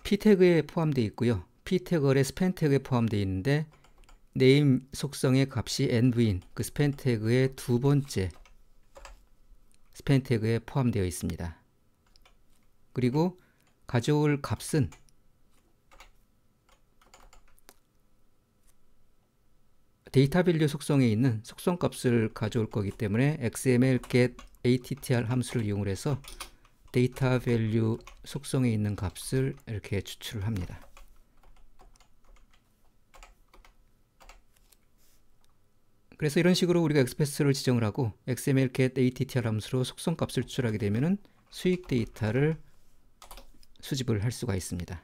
p 태그에 포함되어 있고요. p 태그의 s p 태그에 포함되어 있는데 n a 속성의 값이 nv인 그 s p 태그의 두 번째 s p 태그에 포함되어 있습니다. 그리고 가져올 값은 데이터 밸류 속성에 있는 속성 값을 가져올 거기 때문에 xml get attr 함수를 이용 해서 데이터 밸류 속성에 있는 값을 이렇게 추출을 합니다. 그래서 이런 식으로 우리가 엑스패스를 지정을 하고 xml get attr 함수로 속성 값을 추출하게 되면 수익 데이터를 수집을 할 수가 있습니다.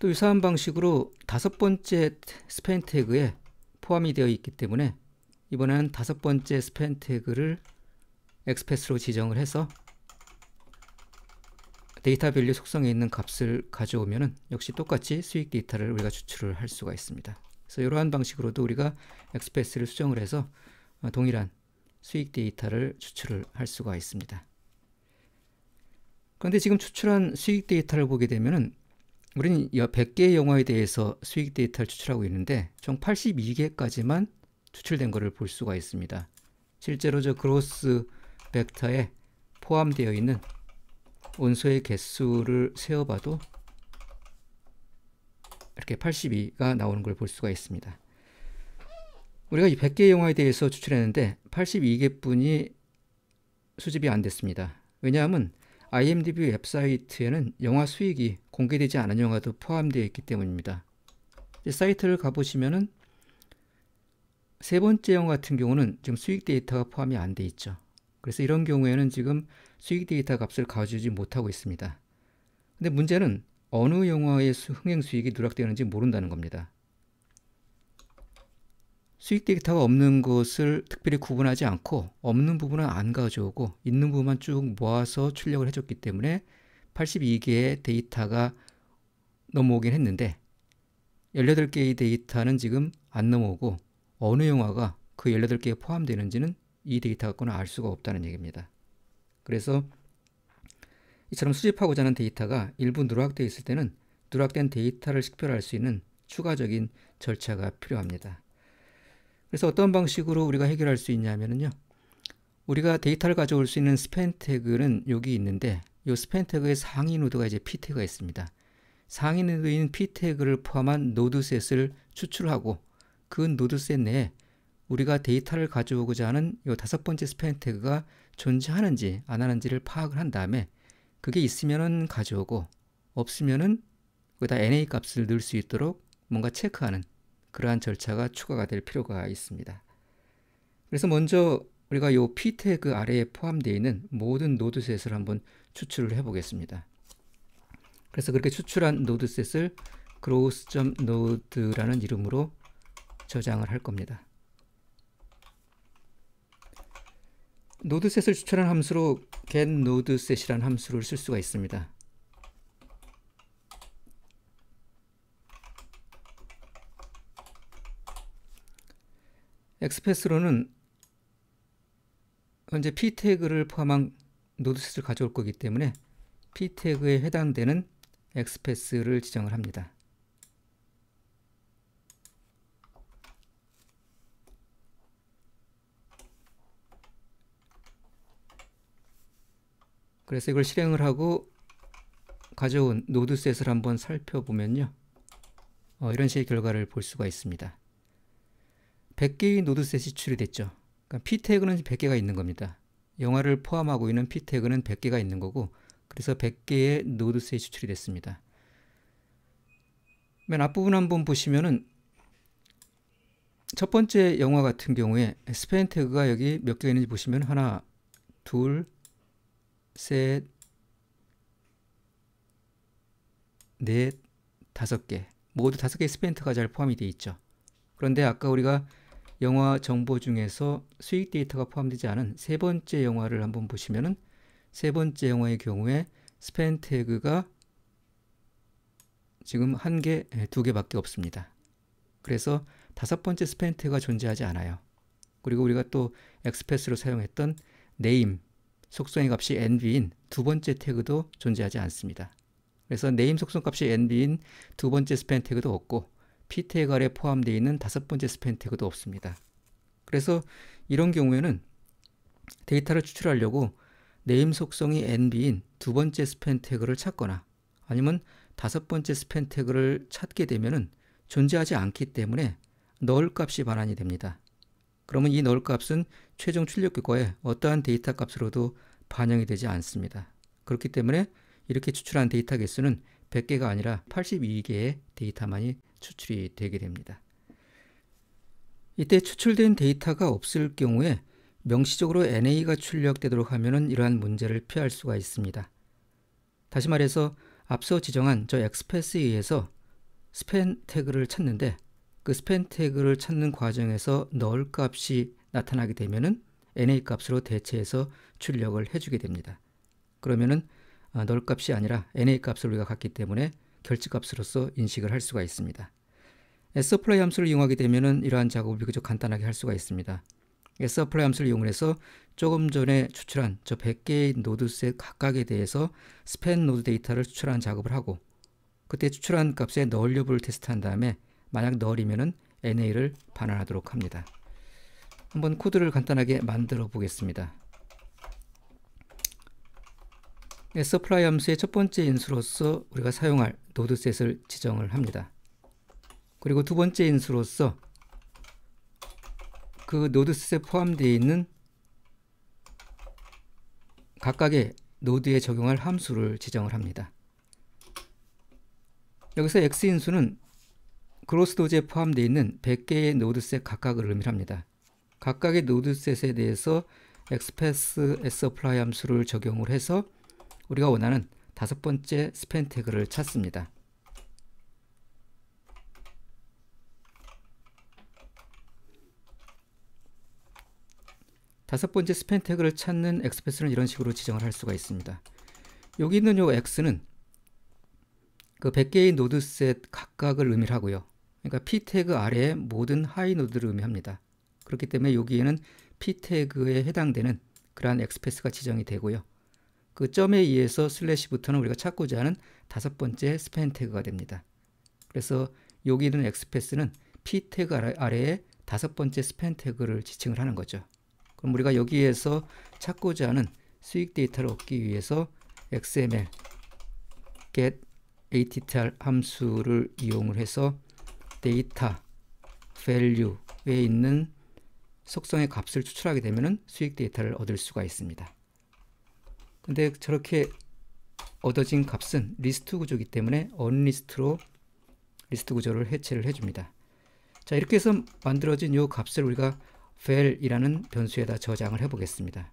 또 유사한 방식으로 다섯 번째 스팬 태그에 포함이 되어 있기 때문에 이번엔 다섯 번째 스팬 태그를 엑스패스로 지정을 해서 데이터 밸류 속성에 있는 값을 가져오면 역시 똑같이 수익 데이터를 우리가 추출을 할 수가 있습니다. 그래서 이러한 방식으로도 우리가 엑스패스를 수정을 해서 어, 동일한 수익 데이터를 추출을 할 수가 있습니다. 그런데 지금 추출한 수익 데이터를 보게 되면 우리는 100개의 영화에 대해서 수익 데이터를 추출하고 있는데 총 82개까지만 추출된 것을 볼 수가 있습니다. 실제로 저 그로스 벡터에 포함되어 있는 원소의 개수를 세어봐도 이렇게 82가 나오는 걸볼 수가 있습니다. 우리가 이 100개의 영화에 대해서 추출했는데 82개뿐이 수집이 안 됐습니다. 왜냐하면 IMDb 웹사이트에는 영화 수익이 공개되지 않은 영화도 포함되어 있기 때문입니다. 사이트를 가보시면세 번째 영화 같은 경우는 지금 수익 데이터가 포함이 안 돼 있죠. 그래서 이런 경우에는 지금 수익 데이터 값을 가져오지 못하고 있습니다. 근데 문제는 어느 영화의 흥행 수익이 누락되는지 었 모른다는 겁니다. 수익 데이터가 없는 것을 특별히 구분하지 않고 없는 부분은 안 가져오고 있는 부분만 쭉 모아서 출력을 해줬기 때문에 82개의 데이터가 넘어오긴 했는데 18개의 데이터는 지금 안 넘어오고 어느 영화가 그 18개에 포함되는지는 이 데이터 갖고는 알 수가 없다는 얘기입니다. 그래서 이처럼 수집하고자 하는 데이터가 일부 누락되어 있을 때는 누락된 데이터를 식별할 수 있는 추가적인 절차가 필요합니다. 그래서 어떤 방식으로 우리가 해결할 수 있냐면요. 우리가 데이터를 가져올 수 있는 스팬 태그는 여기 있는데 이 스팬 태그의 상위 노드가 이제 p 태그가 있습니다. 상위 노드인 p 태그를 포함한 노드셋을 추출하고 그 노드셋 내에 우리가 데이터를 가져오고자 하는 이 다섯 번째 스팬 태그가 존재하는지 안 하는지를 파악을 한 다음에 그게 있으면 가져오고 없으면은 거기다 NA 값을 넣을 수 있도록 뭔가 체크하는 그러한 절차가 추가가 될 필요가 있습니다. 그래서 먼저 우리가 요 p 태그 그 아래에 포함되어 있는 모든 노드셋을 한번 추출을 해 보겠습니다. 그래서 그렇게 추출한 노드셋을 growth.node라는 이름으로 저장을 할 겁니다. 노드셋을 추출한 함수로 getNodeSet이라는 함수를 쓸 수가 있습니다. 엑스패스로는 현재 p 태그를 포함한 노드셋을 가져올 거기 때문에 p 태그에 해당되는 엑스패스를 지정을 합니다. 그래서 이걸 실행을 하고 가져온 노드셋을 한번 살펴보면요. 어, 이런 식의 결과를 볼 수가 있습니다. 100개의 노드셋이 추리됐죠. 그러니까 P 태그는 100개가 있는 겁니다. 영화를 포함하고 있는 P 태그는 100개가 있는 거고 그래서 100개의 노드셋이 추출이 됐습니다. 맨 앞부분 한번 보시면은 첫 번째 영화 같은 경우에 스페인 태그가 여기 몇 개가 있는지 보시면 하나, 둘, 셋, 넷, 다섯 개 모두 다섯 개의 스팬 태그가 잘 포함이 되어 있죠. 그런데 아까 우리가 영화 정보 중에서 수익 데이터가 포함되지 않은 세 번째 영화를 한번 보시면은 세 번째 영화의 경우에 스팬 태그가 지금 한 개, 예, 두 개밖에 없습니다. 그래서 다섯 번째 스팬 태그가 존재하지 않아요. 그리고 우리가 또 엑스패스로 사용했던 네임 속성의 값이 nb인 두 번째 태그도 존재하지 않습니다. 그래서 네임 속성 값이 nb인 두 번째 스팬 태그도 없고 p 태갈에 포함되어 있는 다섯 번째 스팬 태그도 없습니다. 그래서 이런 경우에는 데이터를 추출하려고 네임 속성이 nb인 두 번째 스팬 태그를 찾거나 아니면 다섯 번째 스팬 태그를 찾게 되면은 존재하지 않기 때문에 넣을 값이 반환이 됩니다. 그러면 이 넣을 값은 최종 출력 결과에 어떠한 데이터 값으로도 반영이 되지 않습니다. 그렇기 때문에 이렇게 추출한 데이터 개수는 100개가 아니라 82개의 데이터만이 추출이 되게 됩니다. 이때 추출된 데이터가 없을 경우에 명시적으로 NA가 출력되도록 하면 이러한 문제를 피할 수가 있습니다. 다시 말해서 앞서 지정한 저 엑스패스에 의해서 스팬 태그를 찾는데 그 스팬 태그를 찾는 과정에서 넣을 값이 나타나게 되면 NA 값으로 대체해서 출력을 해주게 됩니다. 그러면은 넣을 어, 값이 아니라 NA 값을 우리가 갖기 때문에 결집값으로서 인식을 할 수가 있습니다. s 서플라이 함수를 이용하게 되면 이러한 작업을 비교적 간단하게 할 수가 있습니다. s 서플라이 함수를 이용해서 조금 전에 추출한 저 100개의 노드셋 각각에 대해서 스팬 노드 데이터를 추출한 작업을 하고 그때 추출한 값에 널리부를 테스트한 다음에 만약 널이면 NA를 반환하도록 합니다. 한번 코드를 간단하게 만들어 보겠습니다. 서플라이 엄스의첫 번째 인수로서 우리가 사용할 노드셋을 지정을 합니다. 그리고 두 번째 인수로서 그 노드셋에 포함되어 있는 각각의 노드에 적용할 함수를 지정을 합니다. 여기서 x인수는 그로스 도드에 포함되어 있는 100개의 노드셋 각각을 의미합니다. 각각의 노드셋에 대해서 xpath s a p p l y 함수를 적용을 해서 우리가 원하는 다섯 번째 스팬 태그를 찾습니다. 다섯 번째 스팬 태그를 찾는 엑스패스는 이런 식으로 지정을 할 수가 있습니다. 여기 있는 요 x는 그 100개의 노드셋 각각을 의미하고요. 그러니까 p 태그 아래의 모든 하이 노드를 의미합니다. 그렇기 때문에 여기에는 p 태그에 해당되는 그러한 엑스패스가 지정이 되고요. 그 점에 의해서 슬래시부터는 우리가 찾고자 하는 다섯 번째 스팬 태그가 됩니다. 그래서 여기 있는 엑스패스는 p 태그 아래에 다섯 번째 스팬 태그를 지칭을 하는 거죠. 그럼 우리가 여기에서 찾고자 하는 수익 데이터를 얻기 위해서 xml get attr 함수를 이용을 해서 데이터 value에 있는 속성의 값을 추출하게 되면 수익 데이터를 얻을 수가 있습니다. 근데 저렇게 얻어진 값은 리스트 구조이기 때문에 언리스트로 리스트 구조를 해체를 해줍니다. 자 이렇게 해서 만들어진 이 값을 우리가 vel이라는 변수에다 저장을 해보겠습니다.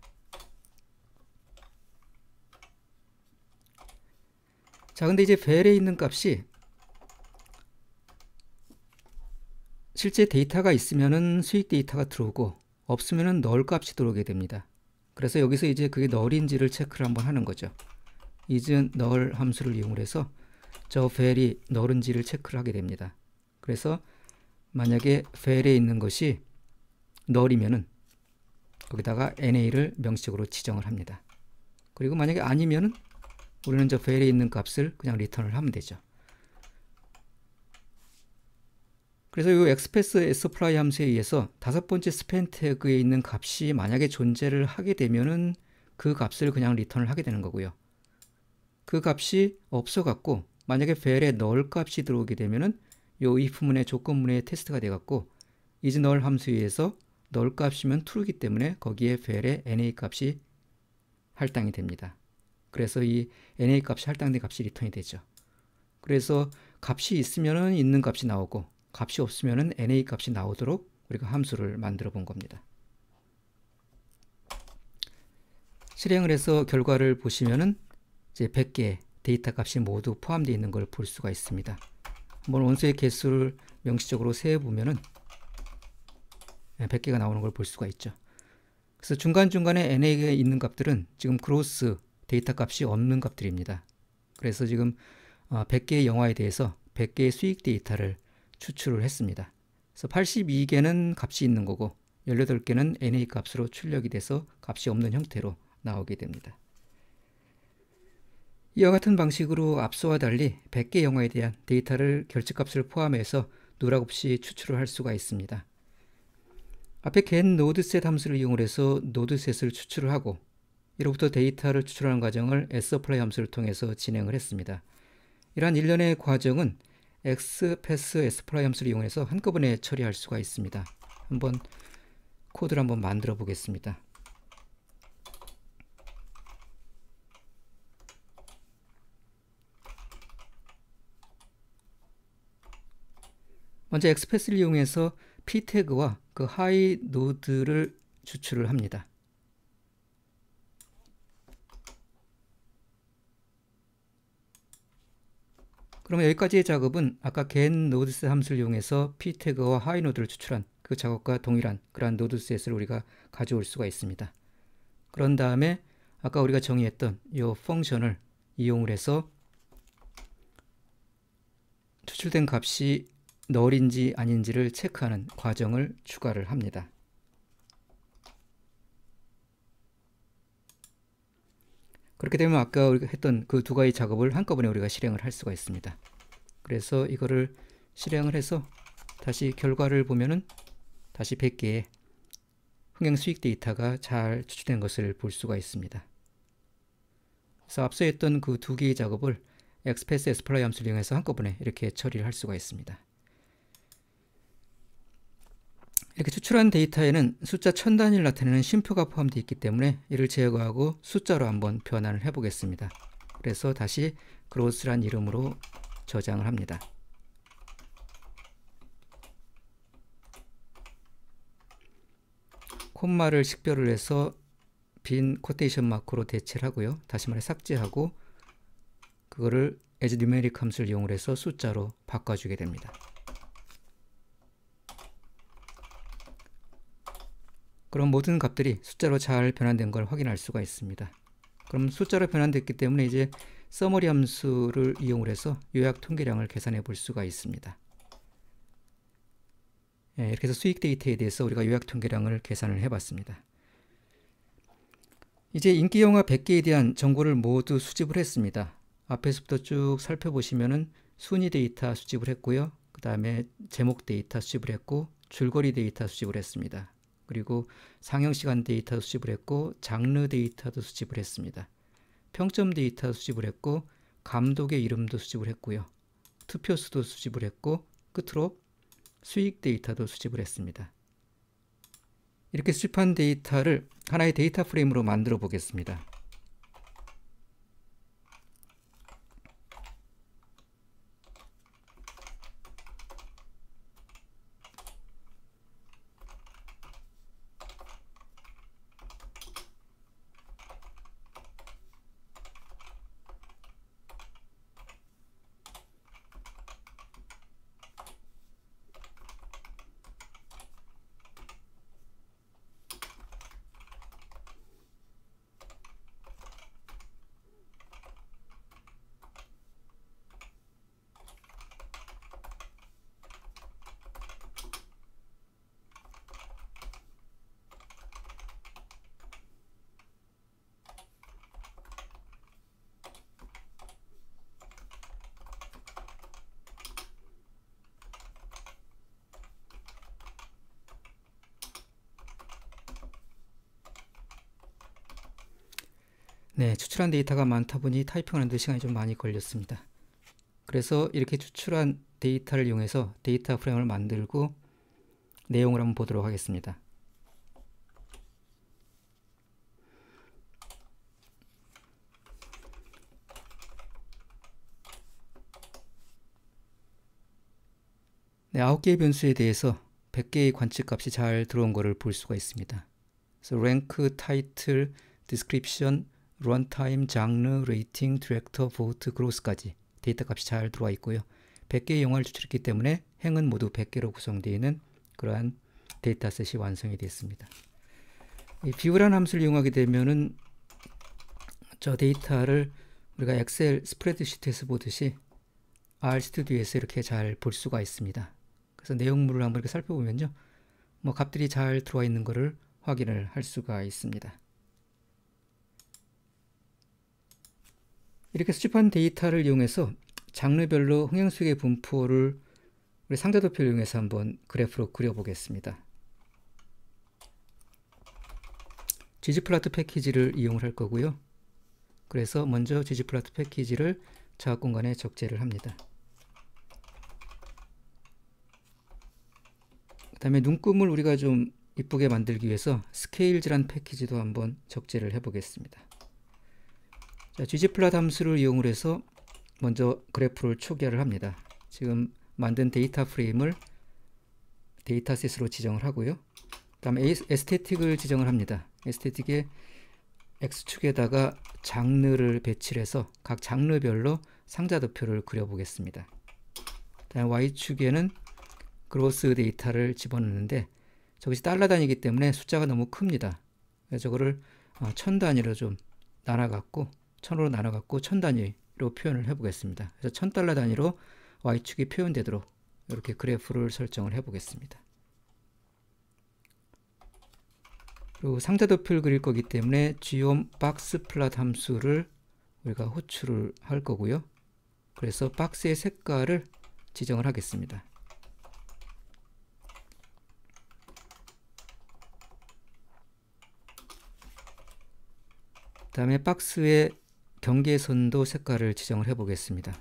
자 근데 이제 vel에 있는 값이 실제 데이터가 있으면 수익 데이터가 들어오고 없으면은 널 값이 들어오게 됩니다. 그래서 여기서 이제 그게 널인지를 체크를 한번 하는 거죠. 이젠 널 함수를 이용 해서 저 벨이 널은지를 체크를 하게 됩니다. 그래서 만약에 벨에 있는 것이 널이면은 거기다가 na를 명식으로 지정을 합니다. 그리고 만약에 아니면은 우리는 저 벨에 있는 값을 그냥 리턴을 하면 되죠. 그래서 이 그 엑스패스 s프라이 함수에 의해서 다섯 번째 스팬 태그에 있는 값이 만약에 존재를 하게 되면은 그 값을 그냥 리턴을 하게 되는 거고요. 그 값이 없어갖고 만약에 벨에 널 값이 들어오게 되면은 요 if문의 조건문의 테스트가 돼갖고 is null 함수에 의해서 널 값이면 true이기 때문에 거기에 벨의 na 값이 할당이 됩니다. 그래서 이 na 값이 할당된 값이 리턴이 되죠. 그래서 값이 있으면은 있는 값이 나오고 값이 없으면 NA 값이 나오도록 우리가 함수를 만들어 본 겁니다. 실행을 해서 결과를 보시면 이제 100개 데이터 값이 모두 포함되어 있는 걸 볼 수가 있습니다. 한번 원소의 개수를 명시적으로 세어 보면은 100개가 예, 나오는 걸 볼 수가 있죠. 그래서 중간중간에 NA에 있는 값들은 지금 그로스 데이터 값이 없는 값들입니다. 그래서 지금 100개의 어, 영화에 대해서 100개의 수익 데이터를 추출을 했습니다. 그래서 82개는 값이 있는 거고 18개는 NA 값으로 출력이 돼서 값이 없는 형태로 나오게 됩니다. 이와 같은 방식으로 앞서와 달리 100개 영화에 대한 데이터를 결집값을 포함해서 누락 없이 추출을 할 수가 있습니다. 앞에 get nodeset 함수를 이용 해서 n o d e s e t 을 추출을 하고 이로부터 데이터를 추출하는 과정을 s a p p l y 함수를 통해서 진행을 했습니다. 이러한 일련의 과정은 엑스 패스 에스프라이엄스를 이용해서 한꺼번에 처리할 수가 있습니다. 한번 코드를 한번 만들어 보겠습니다. 먼저 엑스패스를 이용해서 p 태그와 그 하이 노드를 추출을 합니다. 그러면 여기까지의 작업은 아까 get n o d e 스 함수를 이용해서 p 태그와 하이 노드를 추출한 그 작업과 동일한 그러한 노드스 s를 우리가 가져올 수가 있습니다. 그런 다음에 아까 우리가 정의했던 이 펑션을 이용을 해서 추출된 값이 널인지 아닌지를 체크하는 과정을 추가를 합니다. 그렇게 되면 아까 우리가 했던 그 두 가지 작업을 한꺼번에 우리가 실행을 할 수가 있습니다. 그래서 이거를 실행을 해서 다시 결과를 보면은 다시 100개의 흥행 수익 데이터가 잘 추출된 것을 볼 수가 있습니다. 그래서 앞서 했던 그 두 개의 작업을 엑스패스 에스플라이 함수를 이용해서 한꺼번에 이렇게 처리를 할 수가 있습니다. 이렇게 추출한 데이터에는 숫자 천 단위를 나타내는 쉼표가 포함되어 있기 때문에 이를 제거하고 숫자로 한번 변환을 해보겠습니다. 그래서 다시 g r o s s 란 이름으로 저장을 합니다. 콤마를 식별을 해서 빈 코테이션 마크로 대체를 하고요. 다시 말해 삭제하고 그거를 as numeric 함수를 이용해서 숫자로 바꿔주게 됩니다. 그럼 모든 값들이 숫자로 잘 변환된 걸 확인할 수가 있습니다. 그럼 숫자로 변환됐기 때문에 이제 서머리 함수를 이용을 해서 요약 통계량을 계산해 볼 수가 있습니다. 예, 이렇게 해서 수익 데이터에 대해서 우리가 요약 통계량을 계산을 해봤습니다. 이제 인기 영화 100개에 대한 정보를 모두 수집을 했습니다. 앞에서부터 쭉 살펴보시면은 순위 데이터 수집을 했고요. 그 다음에 제목 데이터 수집을 했고 줄거리 데이터 수집을 했습니다. 그리고 상영 시간 데이터 수집을 했고 장르 데이터도 수집을 했습니다. 평점 데이터 수집을 했고 감독의 이름도 수집을 했고요. 투표수도 수집을 했고 끝으로 수익 데이터도 수집을 했습니다. 이렇게 수집한 데이터를 하나의 데이터 프레임으로 만들어 보겠습니다. 추출한 데이터가 많다 보니 타이핑하는데 시간이 좀 많이 걸렸습니다. 그래서 이렇게 추출한 데이터를 이용해서 데이터 프레임을 만들고 내용을 한번 보도록 하겠습니다. 네, 9개의 변수에 대해서 100개의 관측값이 잘 들어온 것을 볼 수가 있습니다. 그래서 rank, title, description, 런타임, 장르, 레이팅, 디렉터, 보트, 그로스까지 데이터 값이 잘 들어와 있고요. 100개의 영화를 추출했기 때문에 행은 모두 100개로 구성되어 있는 그러한 데이터셋이 완성이 됐습니다. 이비라는 함수를 이용하게 되면은 저 데이터를 우리가 엑셀 스프레드시트에서 보듯이 R 스튜디오에서 이렇게 잘 볼 수가 있습니다. 그래서 내용물을 한번 이렇게 살펴보면요. 뭐 값들이 잘 들어와 있는 것을 확인을 할 수가 있습니다. 이렇게 수집한 데이터를 이용해서 장르별로 흥행수익의 분포를 우리 상자도표를 이용해서 한번 그래프로 그려보겠습니다. 지지플라트 패키지를 이용을 할 거고요. 그래서 먼저 지지플라트 패키지를 자학 공간에 적재를 합니다. 그 다음에 눈금을 우리가 좀 이쁘게 만들기 위해서 스케일즈란 패키지도 한번 적재를 해보겠습니다. 자, ggplot 함수를 이용을 해서 먼저 그래프를 초기화를 합니다. 지금 만든 데이터 프레임을 데이터셋으로 지정을 하고요. 다음 에스테틱을 지정을 합니다. 에스테틱의 X축에다가 장르를 배치를 해서 각 장르별로 상자 도표를 그려보겠습니다. 다음 Y축에는 그로스 데이터를 집어넣는데 저것이 달러 단위이기 때문에 숫자가 너무 큽니다. 저거를 어, 천 단위로 좀 나눠갖고 천으로 나눠 갖고 천 단위로 표현을 해 보겠습니다. 그래서 천 달러 단위로 y축이 표현되도록 이렇게 그래프를 설정을 해 보겠습니다. 그리고 상자 도표를 그릴 거기 때문에 geom o 옴 박스 플랫 함수를 우리가 호출을 할 거고요. 그래서 박스의 색깔을 지정을 하겠습니다. 그 다음에 박스의 경계선도 색깔을 지정을 해보겠습니다.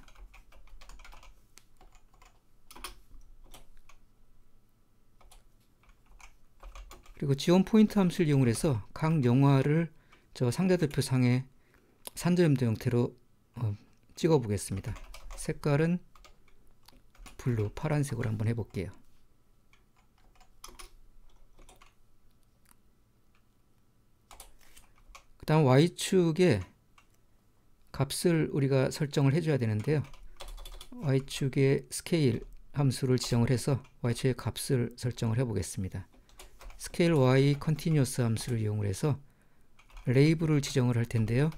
그리고 지원 포인트 함수를 이용해서 각 영화를 저 상대대표 상에 산저도 형태로 어, 찍어 보겠습니다. 색깔은 블루, 파란색으로 한번 해볼게요. 그 다음 Y축에 값을 우리가 설정을 해줘야 되는데요. y축의 스케일 함수를 지정을 해서 y축의 값을 설정을 해보겠습니다. 스케일 y c o n t 컨티뉴어 s 함수를 이용을 해서 레이블을 지정을 할 텐데요.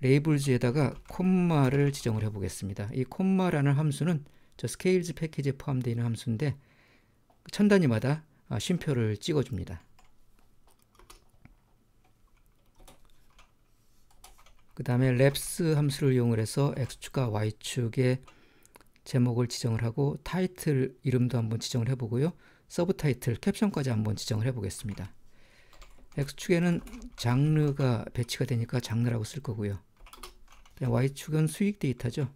레이블즈에다가 콤마를 지정을 해보겠습니다. 이 콤마라는 함수는 저 스케일즈 패키지에 포함되어 있는 함수인데 천 단위마다 아, 쉼표를 찍어줍니다. 그 다음에 랩스 함수를 이용을 해서 X축과 Y축의 제목을 지정을 하고 타이틀 이름도 한번 지정을 해보고요. 서브 타이틀, 캡션까지 한번 지정을 해보겠습니다. X축에는 장르가 배치가 되니까 장르라고 쓸 거고요. Y축은 수익 데이터죠.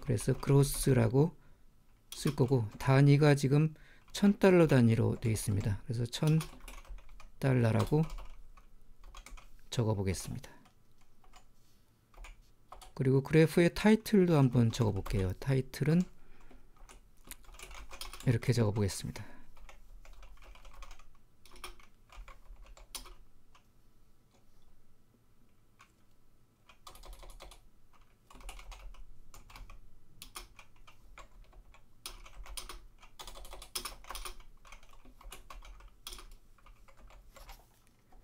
그래서 c r o s s 라고쓸 거고 단위가 지금 1000달러 단위로 되어 있습니다. 그래서 1000달러라고 적어보겠습니다. 그리고 그래프의 타이틀도 한번 적어볼게요. 타이틀은 이렇게 적어보겠습니다.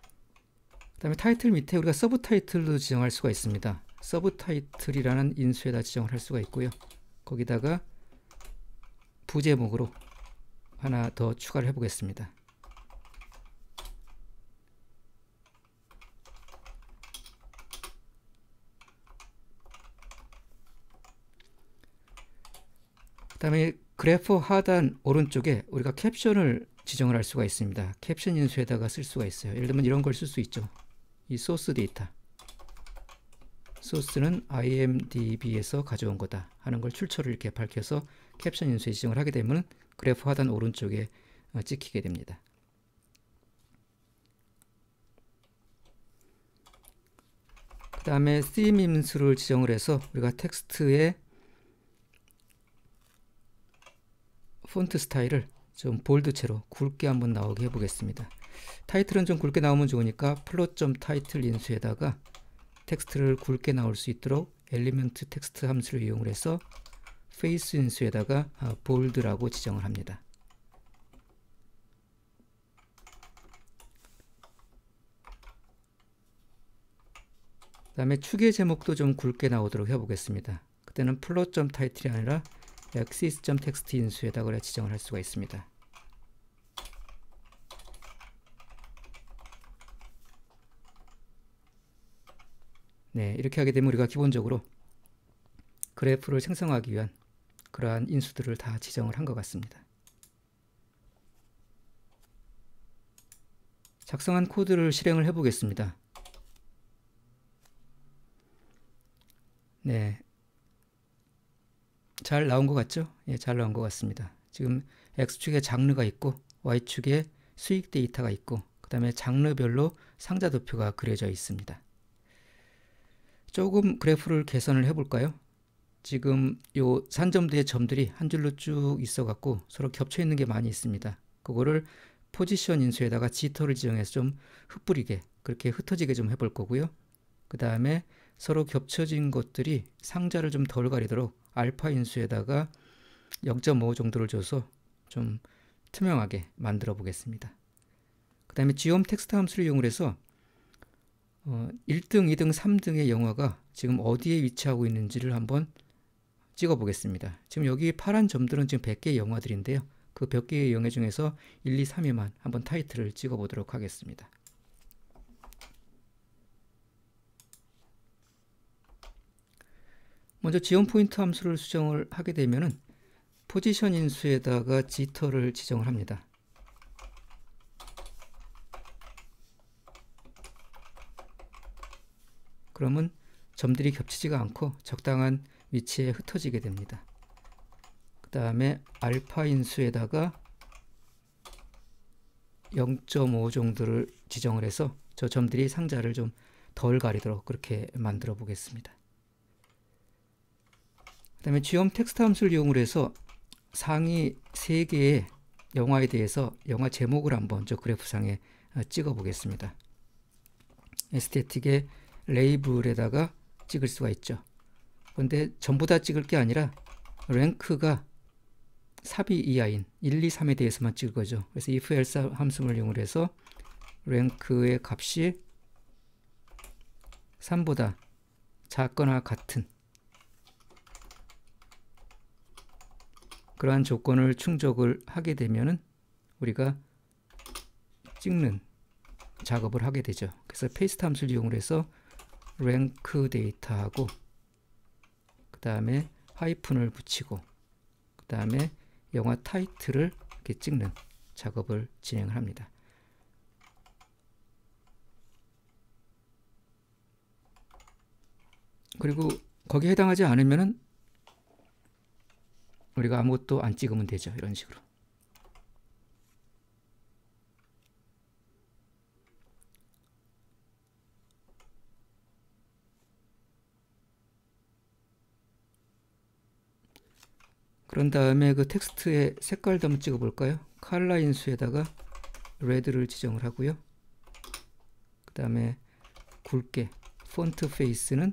그 다음에 타이틀 밑에 우리가 서브 타이틀로 지정할 수가 있습니다. 서브타이틀이라는 인수에다 지정을 할 수가 있고요. 거기다가 부제목으로 하나 더 추가를 해보겠습니다. 그 다음에 그래프 하단 오른쪽에 우리가 캡션을 지정을 할 수가 있습니다. 캡션 인수에다가 쓸 수가 있어요. 예를 들면 이런 걸 쓸 수 있죠. 이 소스 데이터. 소스는 imdb에서 가져온 거다 하는 걸 출처를 이렇게 밝혀서 캡션 인수에 지정을 하게 되면 그래프 하단 오른쪽에 어, 찍히게 됩니다. 그 다음에 theme 인수를 지정을 해서 우리가 텍스트의 폰트 스타일을 좀 볼드체로 굵게 한번 나오게 해보겠습니다. 타이틀은 좀 굵게 나오면 좋으니까 플롯 점 타이틀 인수에다가 텍스트를 굵게 나올 수 있도록 엘리먼트 텍스트 함수를 이용을 해서 페이스 인수에다가 볼드라고 지정을 합니다. 그 다음에 축의 제목도 좀 굵게 나오도록 해보겠습니다. 그때는 플롯 점 타이틀이 아니라 axis.txt 인수에다가 지정을 할 수가 있습니다. 네, 이렇게 하게 되면 우리가 기본적으로 그래프를 생성하기 위한 그러한 인수들을 다 지정을 한 것 같습니다. 작성한 코드를 실행을 해 보겠습니다. 네. 잘 나온 것 같죠? 예, 잘 나온 것 같습니다. 지금 X축에 장르가 있고 Y축에 수익 데이터가 있고 그 다음에 장르별로 상자 도표가 그려져 있습니다. 조금 그래프를 개선을 해볼까요? 지금 요산점들의 점들이 한 줄로 쭉 있어 갖고 서로 겹쳐 있는 게 많이 있습니다. 그거를 포지션 인수에다가 지터를 지정해서 좀 흩뿌리게 그렇게 흩어지게 좀 해볼 거고요. 그 다음에 서로 겹쳐진 것들이 상자를 좀 덜 가리도록 알파 인수에다가 0.5 정도를 줘서 좀 투명하게 만들어 보겠습니다. 그 다음에 지엄 텍스트 함수를 이용해서 어, 1등, 2등, 3등의 영화가 지금 어디에 위치하고 있는지를 한번 찍어 보겠습니다. 지금 여기 파란 점들은 지금 100개의 영화들인데요. 그 100개의 영화 중에서 1, 2, 3위만 한번 타이틀을 찍어 보도록 하겠습니다. 먼저 지원 포인트 함수를 수정을 하게 되면은 포지션 인수에다가 지터를 지정을 합니다. 그러면 점들이 겹치지가 않고 적당한 위치에 흩어지게 됩니다. 그 다음에 알파 인수에다가 0.5 정도를 지정을 해서 저 점들이 상자를 좀 덜 가리도록 그렇게 만들어 보겠습니다. 그 다음에 g m 텍스트 함수를 이용을 해서 상위 3개의 영화에 대해서 영화 제목을 한번 저 그래프상에 어, 찍어 보겠습니다. 에스테틱의 레이블에다가 찍을 수가 있죠. 그런데 전부 다 찍을 게 아니라 랭크가 삽이 이하인 1, 2, 3에 대해서만 찍을 거죠. 그래서 if else 함수를 이용해서 랭크의 값이 3보다 작거나 같은 그러한 조건을 충족을 하게 되면은 우리가 찍는 작업을 하게 되죠. 그래서 페이스트 함수를 이용해서 랭크 데이터하고 그 다음에 하이픈을 붙이고 그 다음에 영화 타이틀을 이렇게 찍는 작업을 진행을 합니다. 그리고 거기에 해당하지 않으면 우리가 아무것도 안 찍으면 되죠. 이런 식으로. 그런 다음에 그 텍스트의 색깔도 한번 찍어볼까요? 칼라 인수에다가 레드를 지정을 하고요. 그 다음에 굵게 폰트 페이스는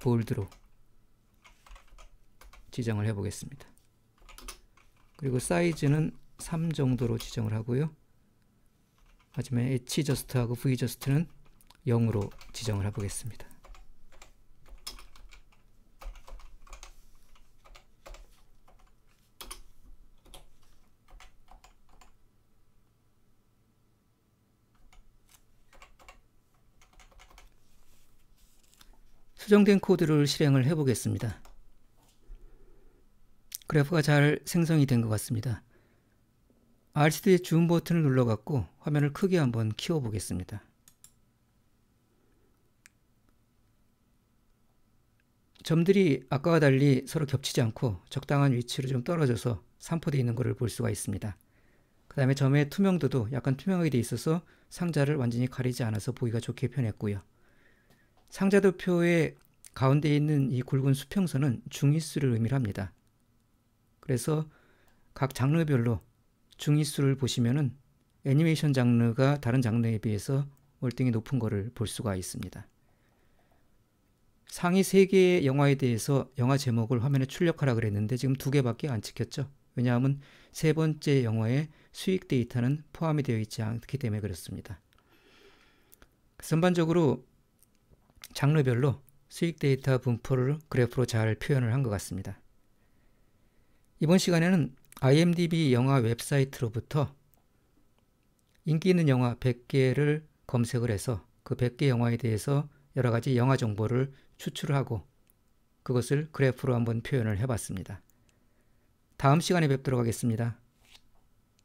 볼드로 지정을 해보겠습니다. 그리고 사이즈는 3 정도로 지정을 하고요. 마지막에 H 저스트하고 V 저스트는 0으로 지정을 해보겠습니다. 수정된 코드를 실행을 해 보겠습니다. 그래프가 잘 생성이 된 것 같습니다. RCD 줌 버튼을 눌러갖고 화면을 크게 한번 키워보겠습니다. 점들이 아까와 달리 서로 겹치지 않고 적당한 위치로 좀 떨어져서 산포되어 있는 것을 볼 수가 있습니다. 그 다음에 점의 투명도도 약간 투명하게 되어 있어서 상자를 완전히 가리지 않아서 보기가 좋게 편했고요. 상자도표의 가운데 있는 이 굵은 수평선은 중위수를 의미합니다. 그래서 각 장르별로 중위수를 보시면은 애니메이션 장르가 다른 장르에 비해서 월등히 높은 것을 볼 수가 있습니다. 상위 3개의 영화에 대해서 영화 제목을 화면에 출력하라 그랬는데 지금 두개밖에안 찍혔죠. 왜냐하면 세 번째 영화의 수익 데이터는 포함이 되어 있지 않기 때문에 그렇습니다. 전반적으로 장르별로 수익 데이터 분포를 그래프로 잘 표현을 한 것 같습니다. 이번 시간에는 IMDb 영화 웹사이트로부터 인기 있는 영화 100개를 검색을 해서 그 100개 영화에 대해서 여러 가지 영화 정보를 추출하고 그것을 그래프로 한번 표현을 해봤습니다. 다음 시간에 뵙도록 하겠습니다.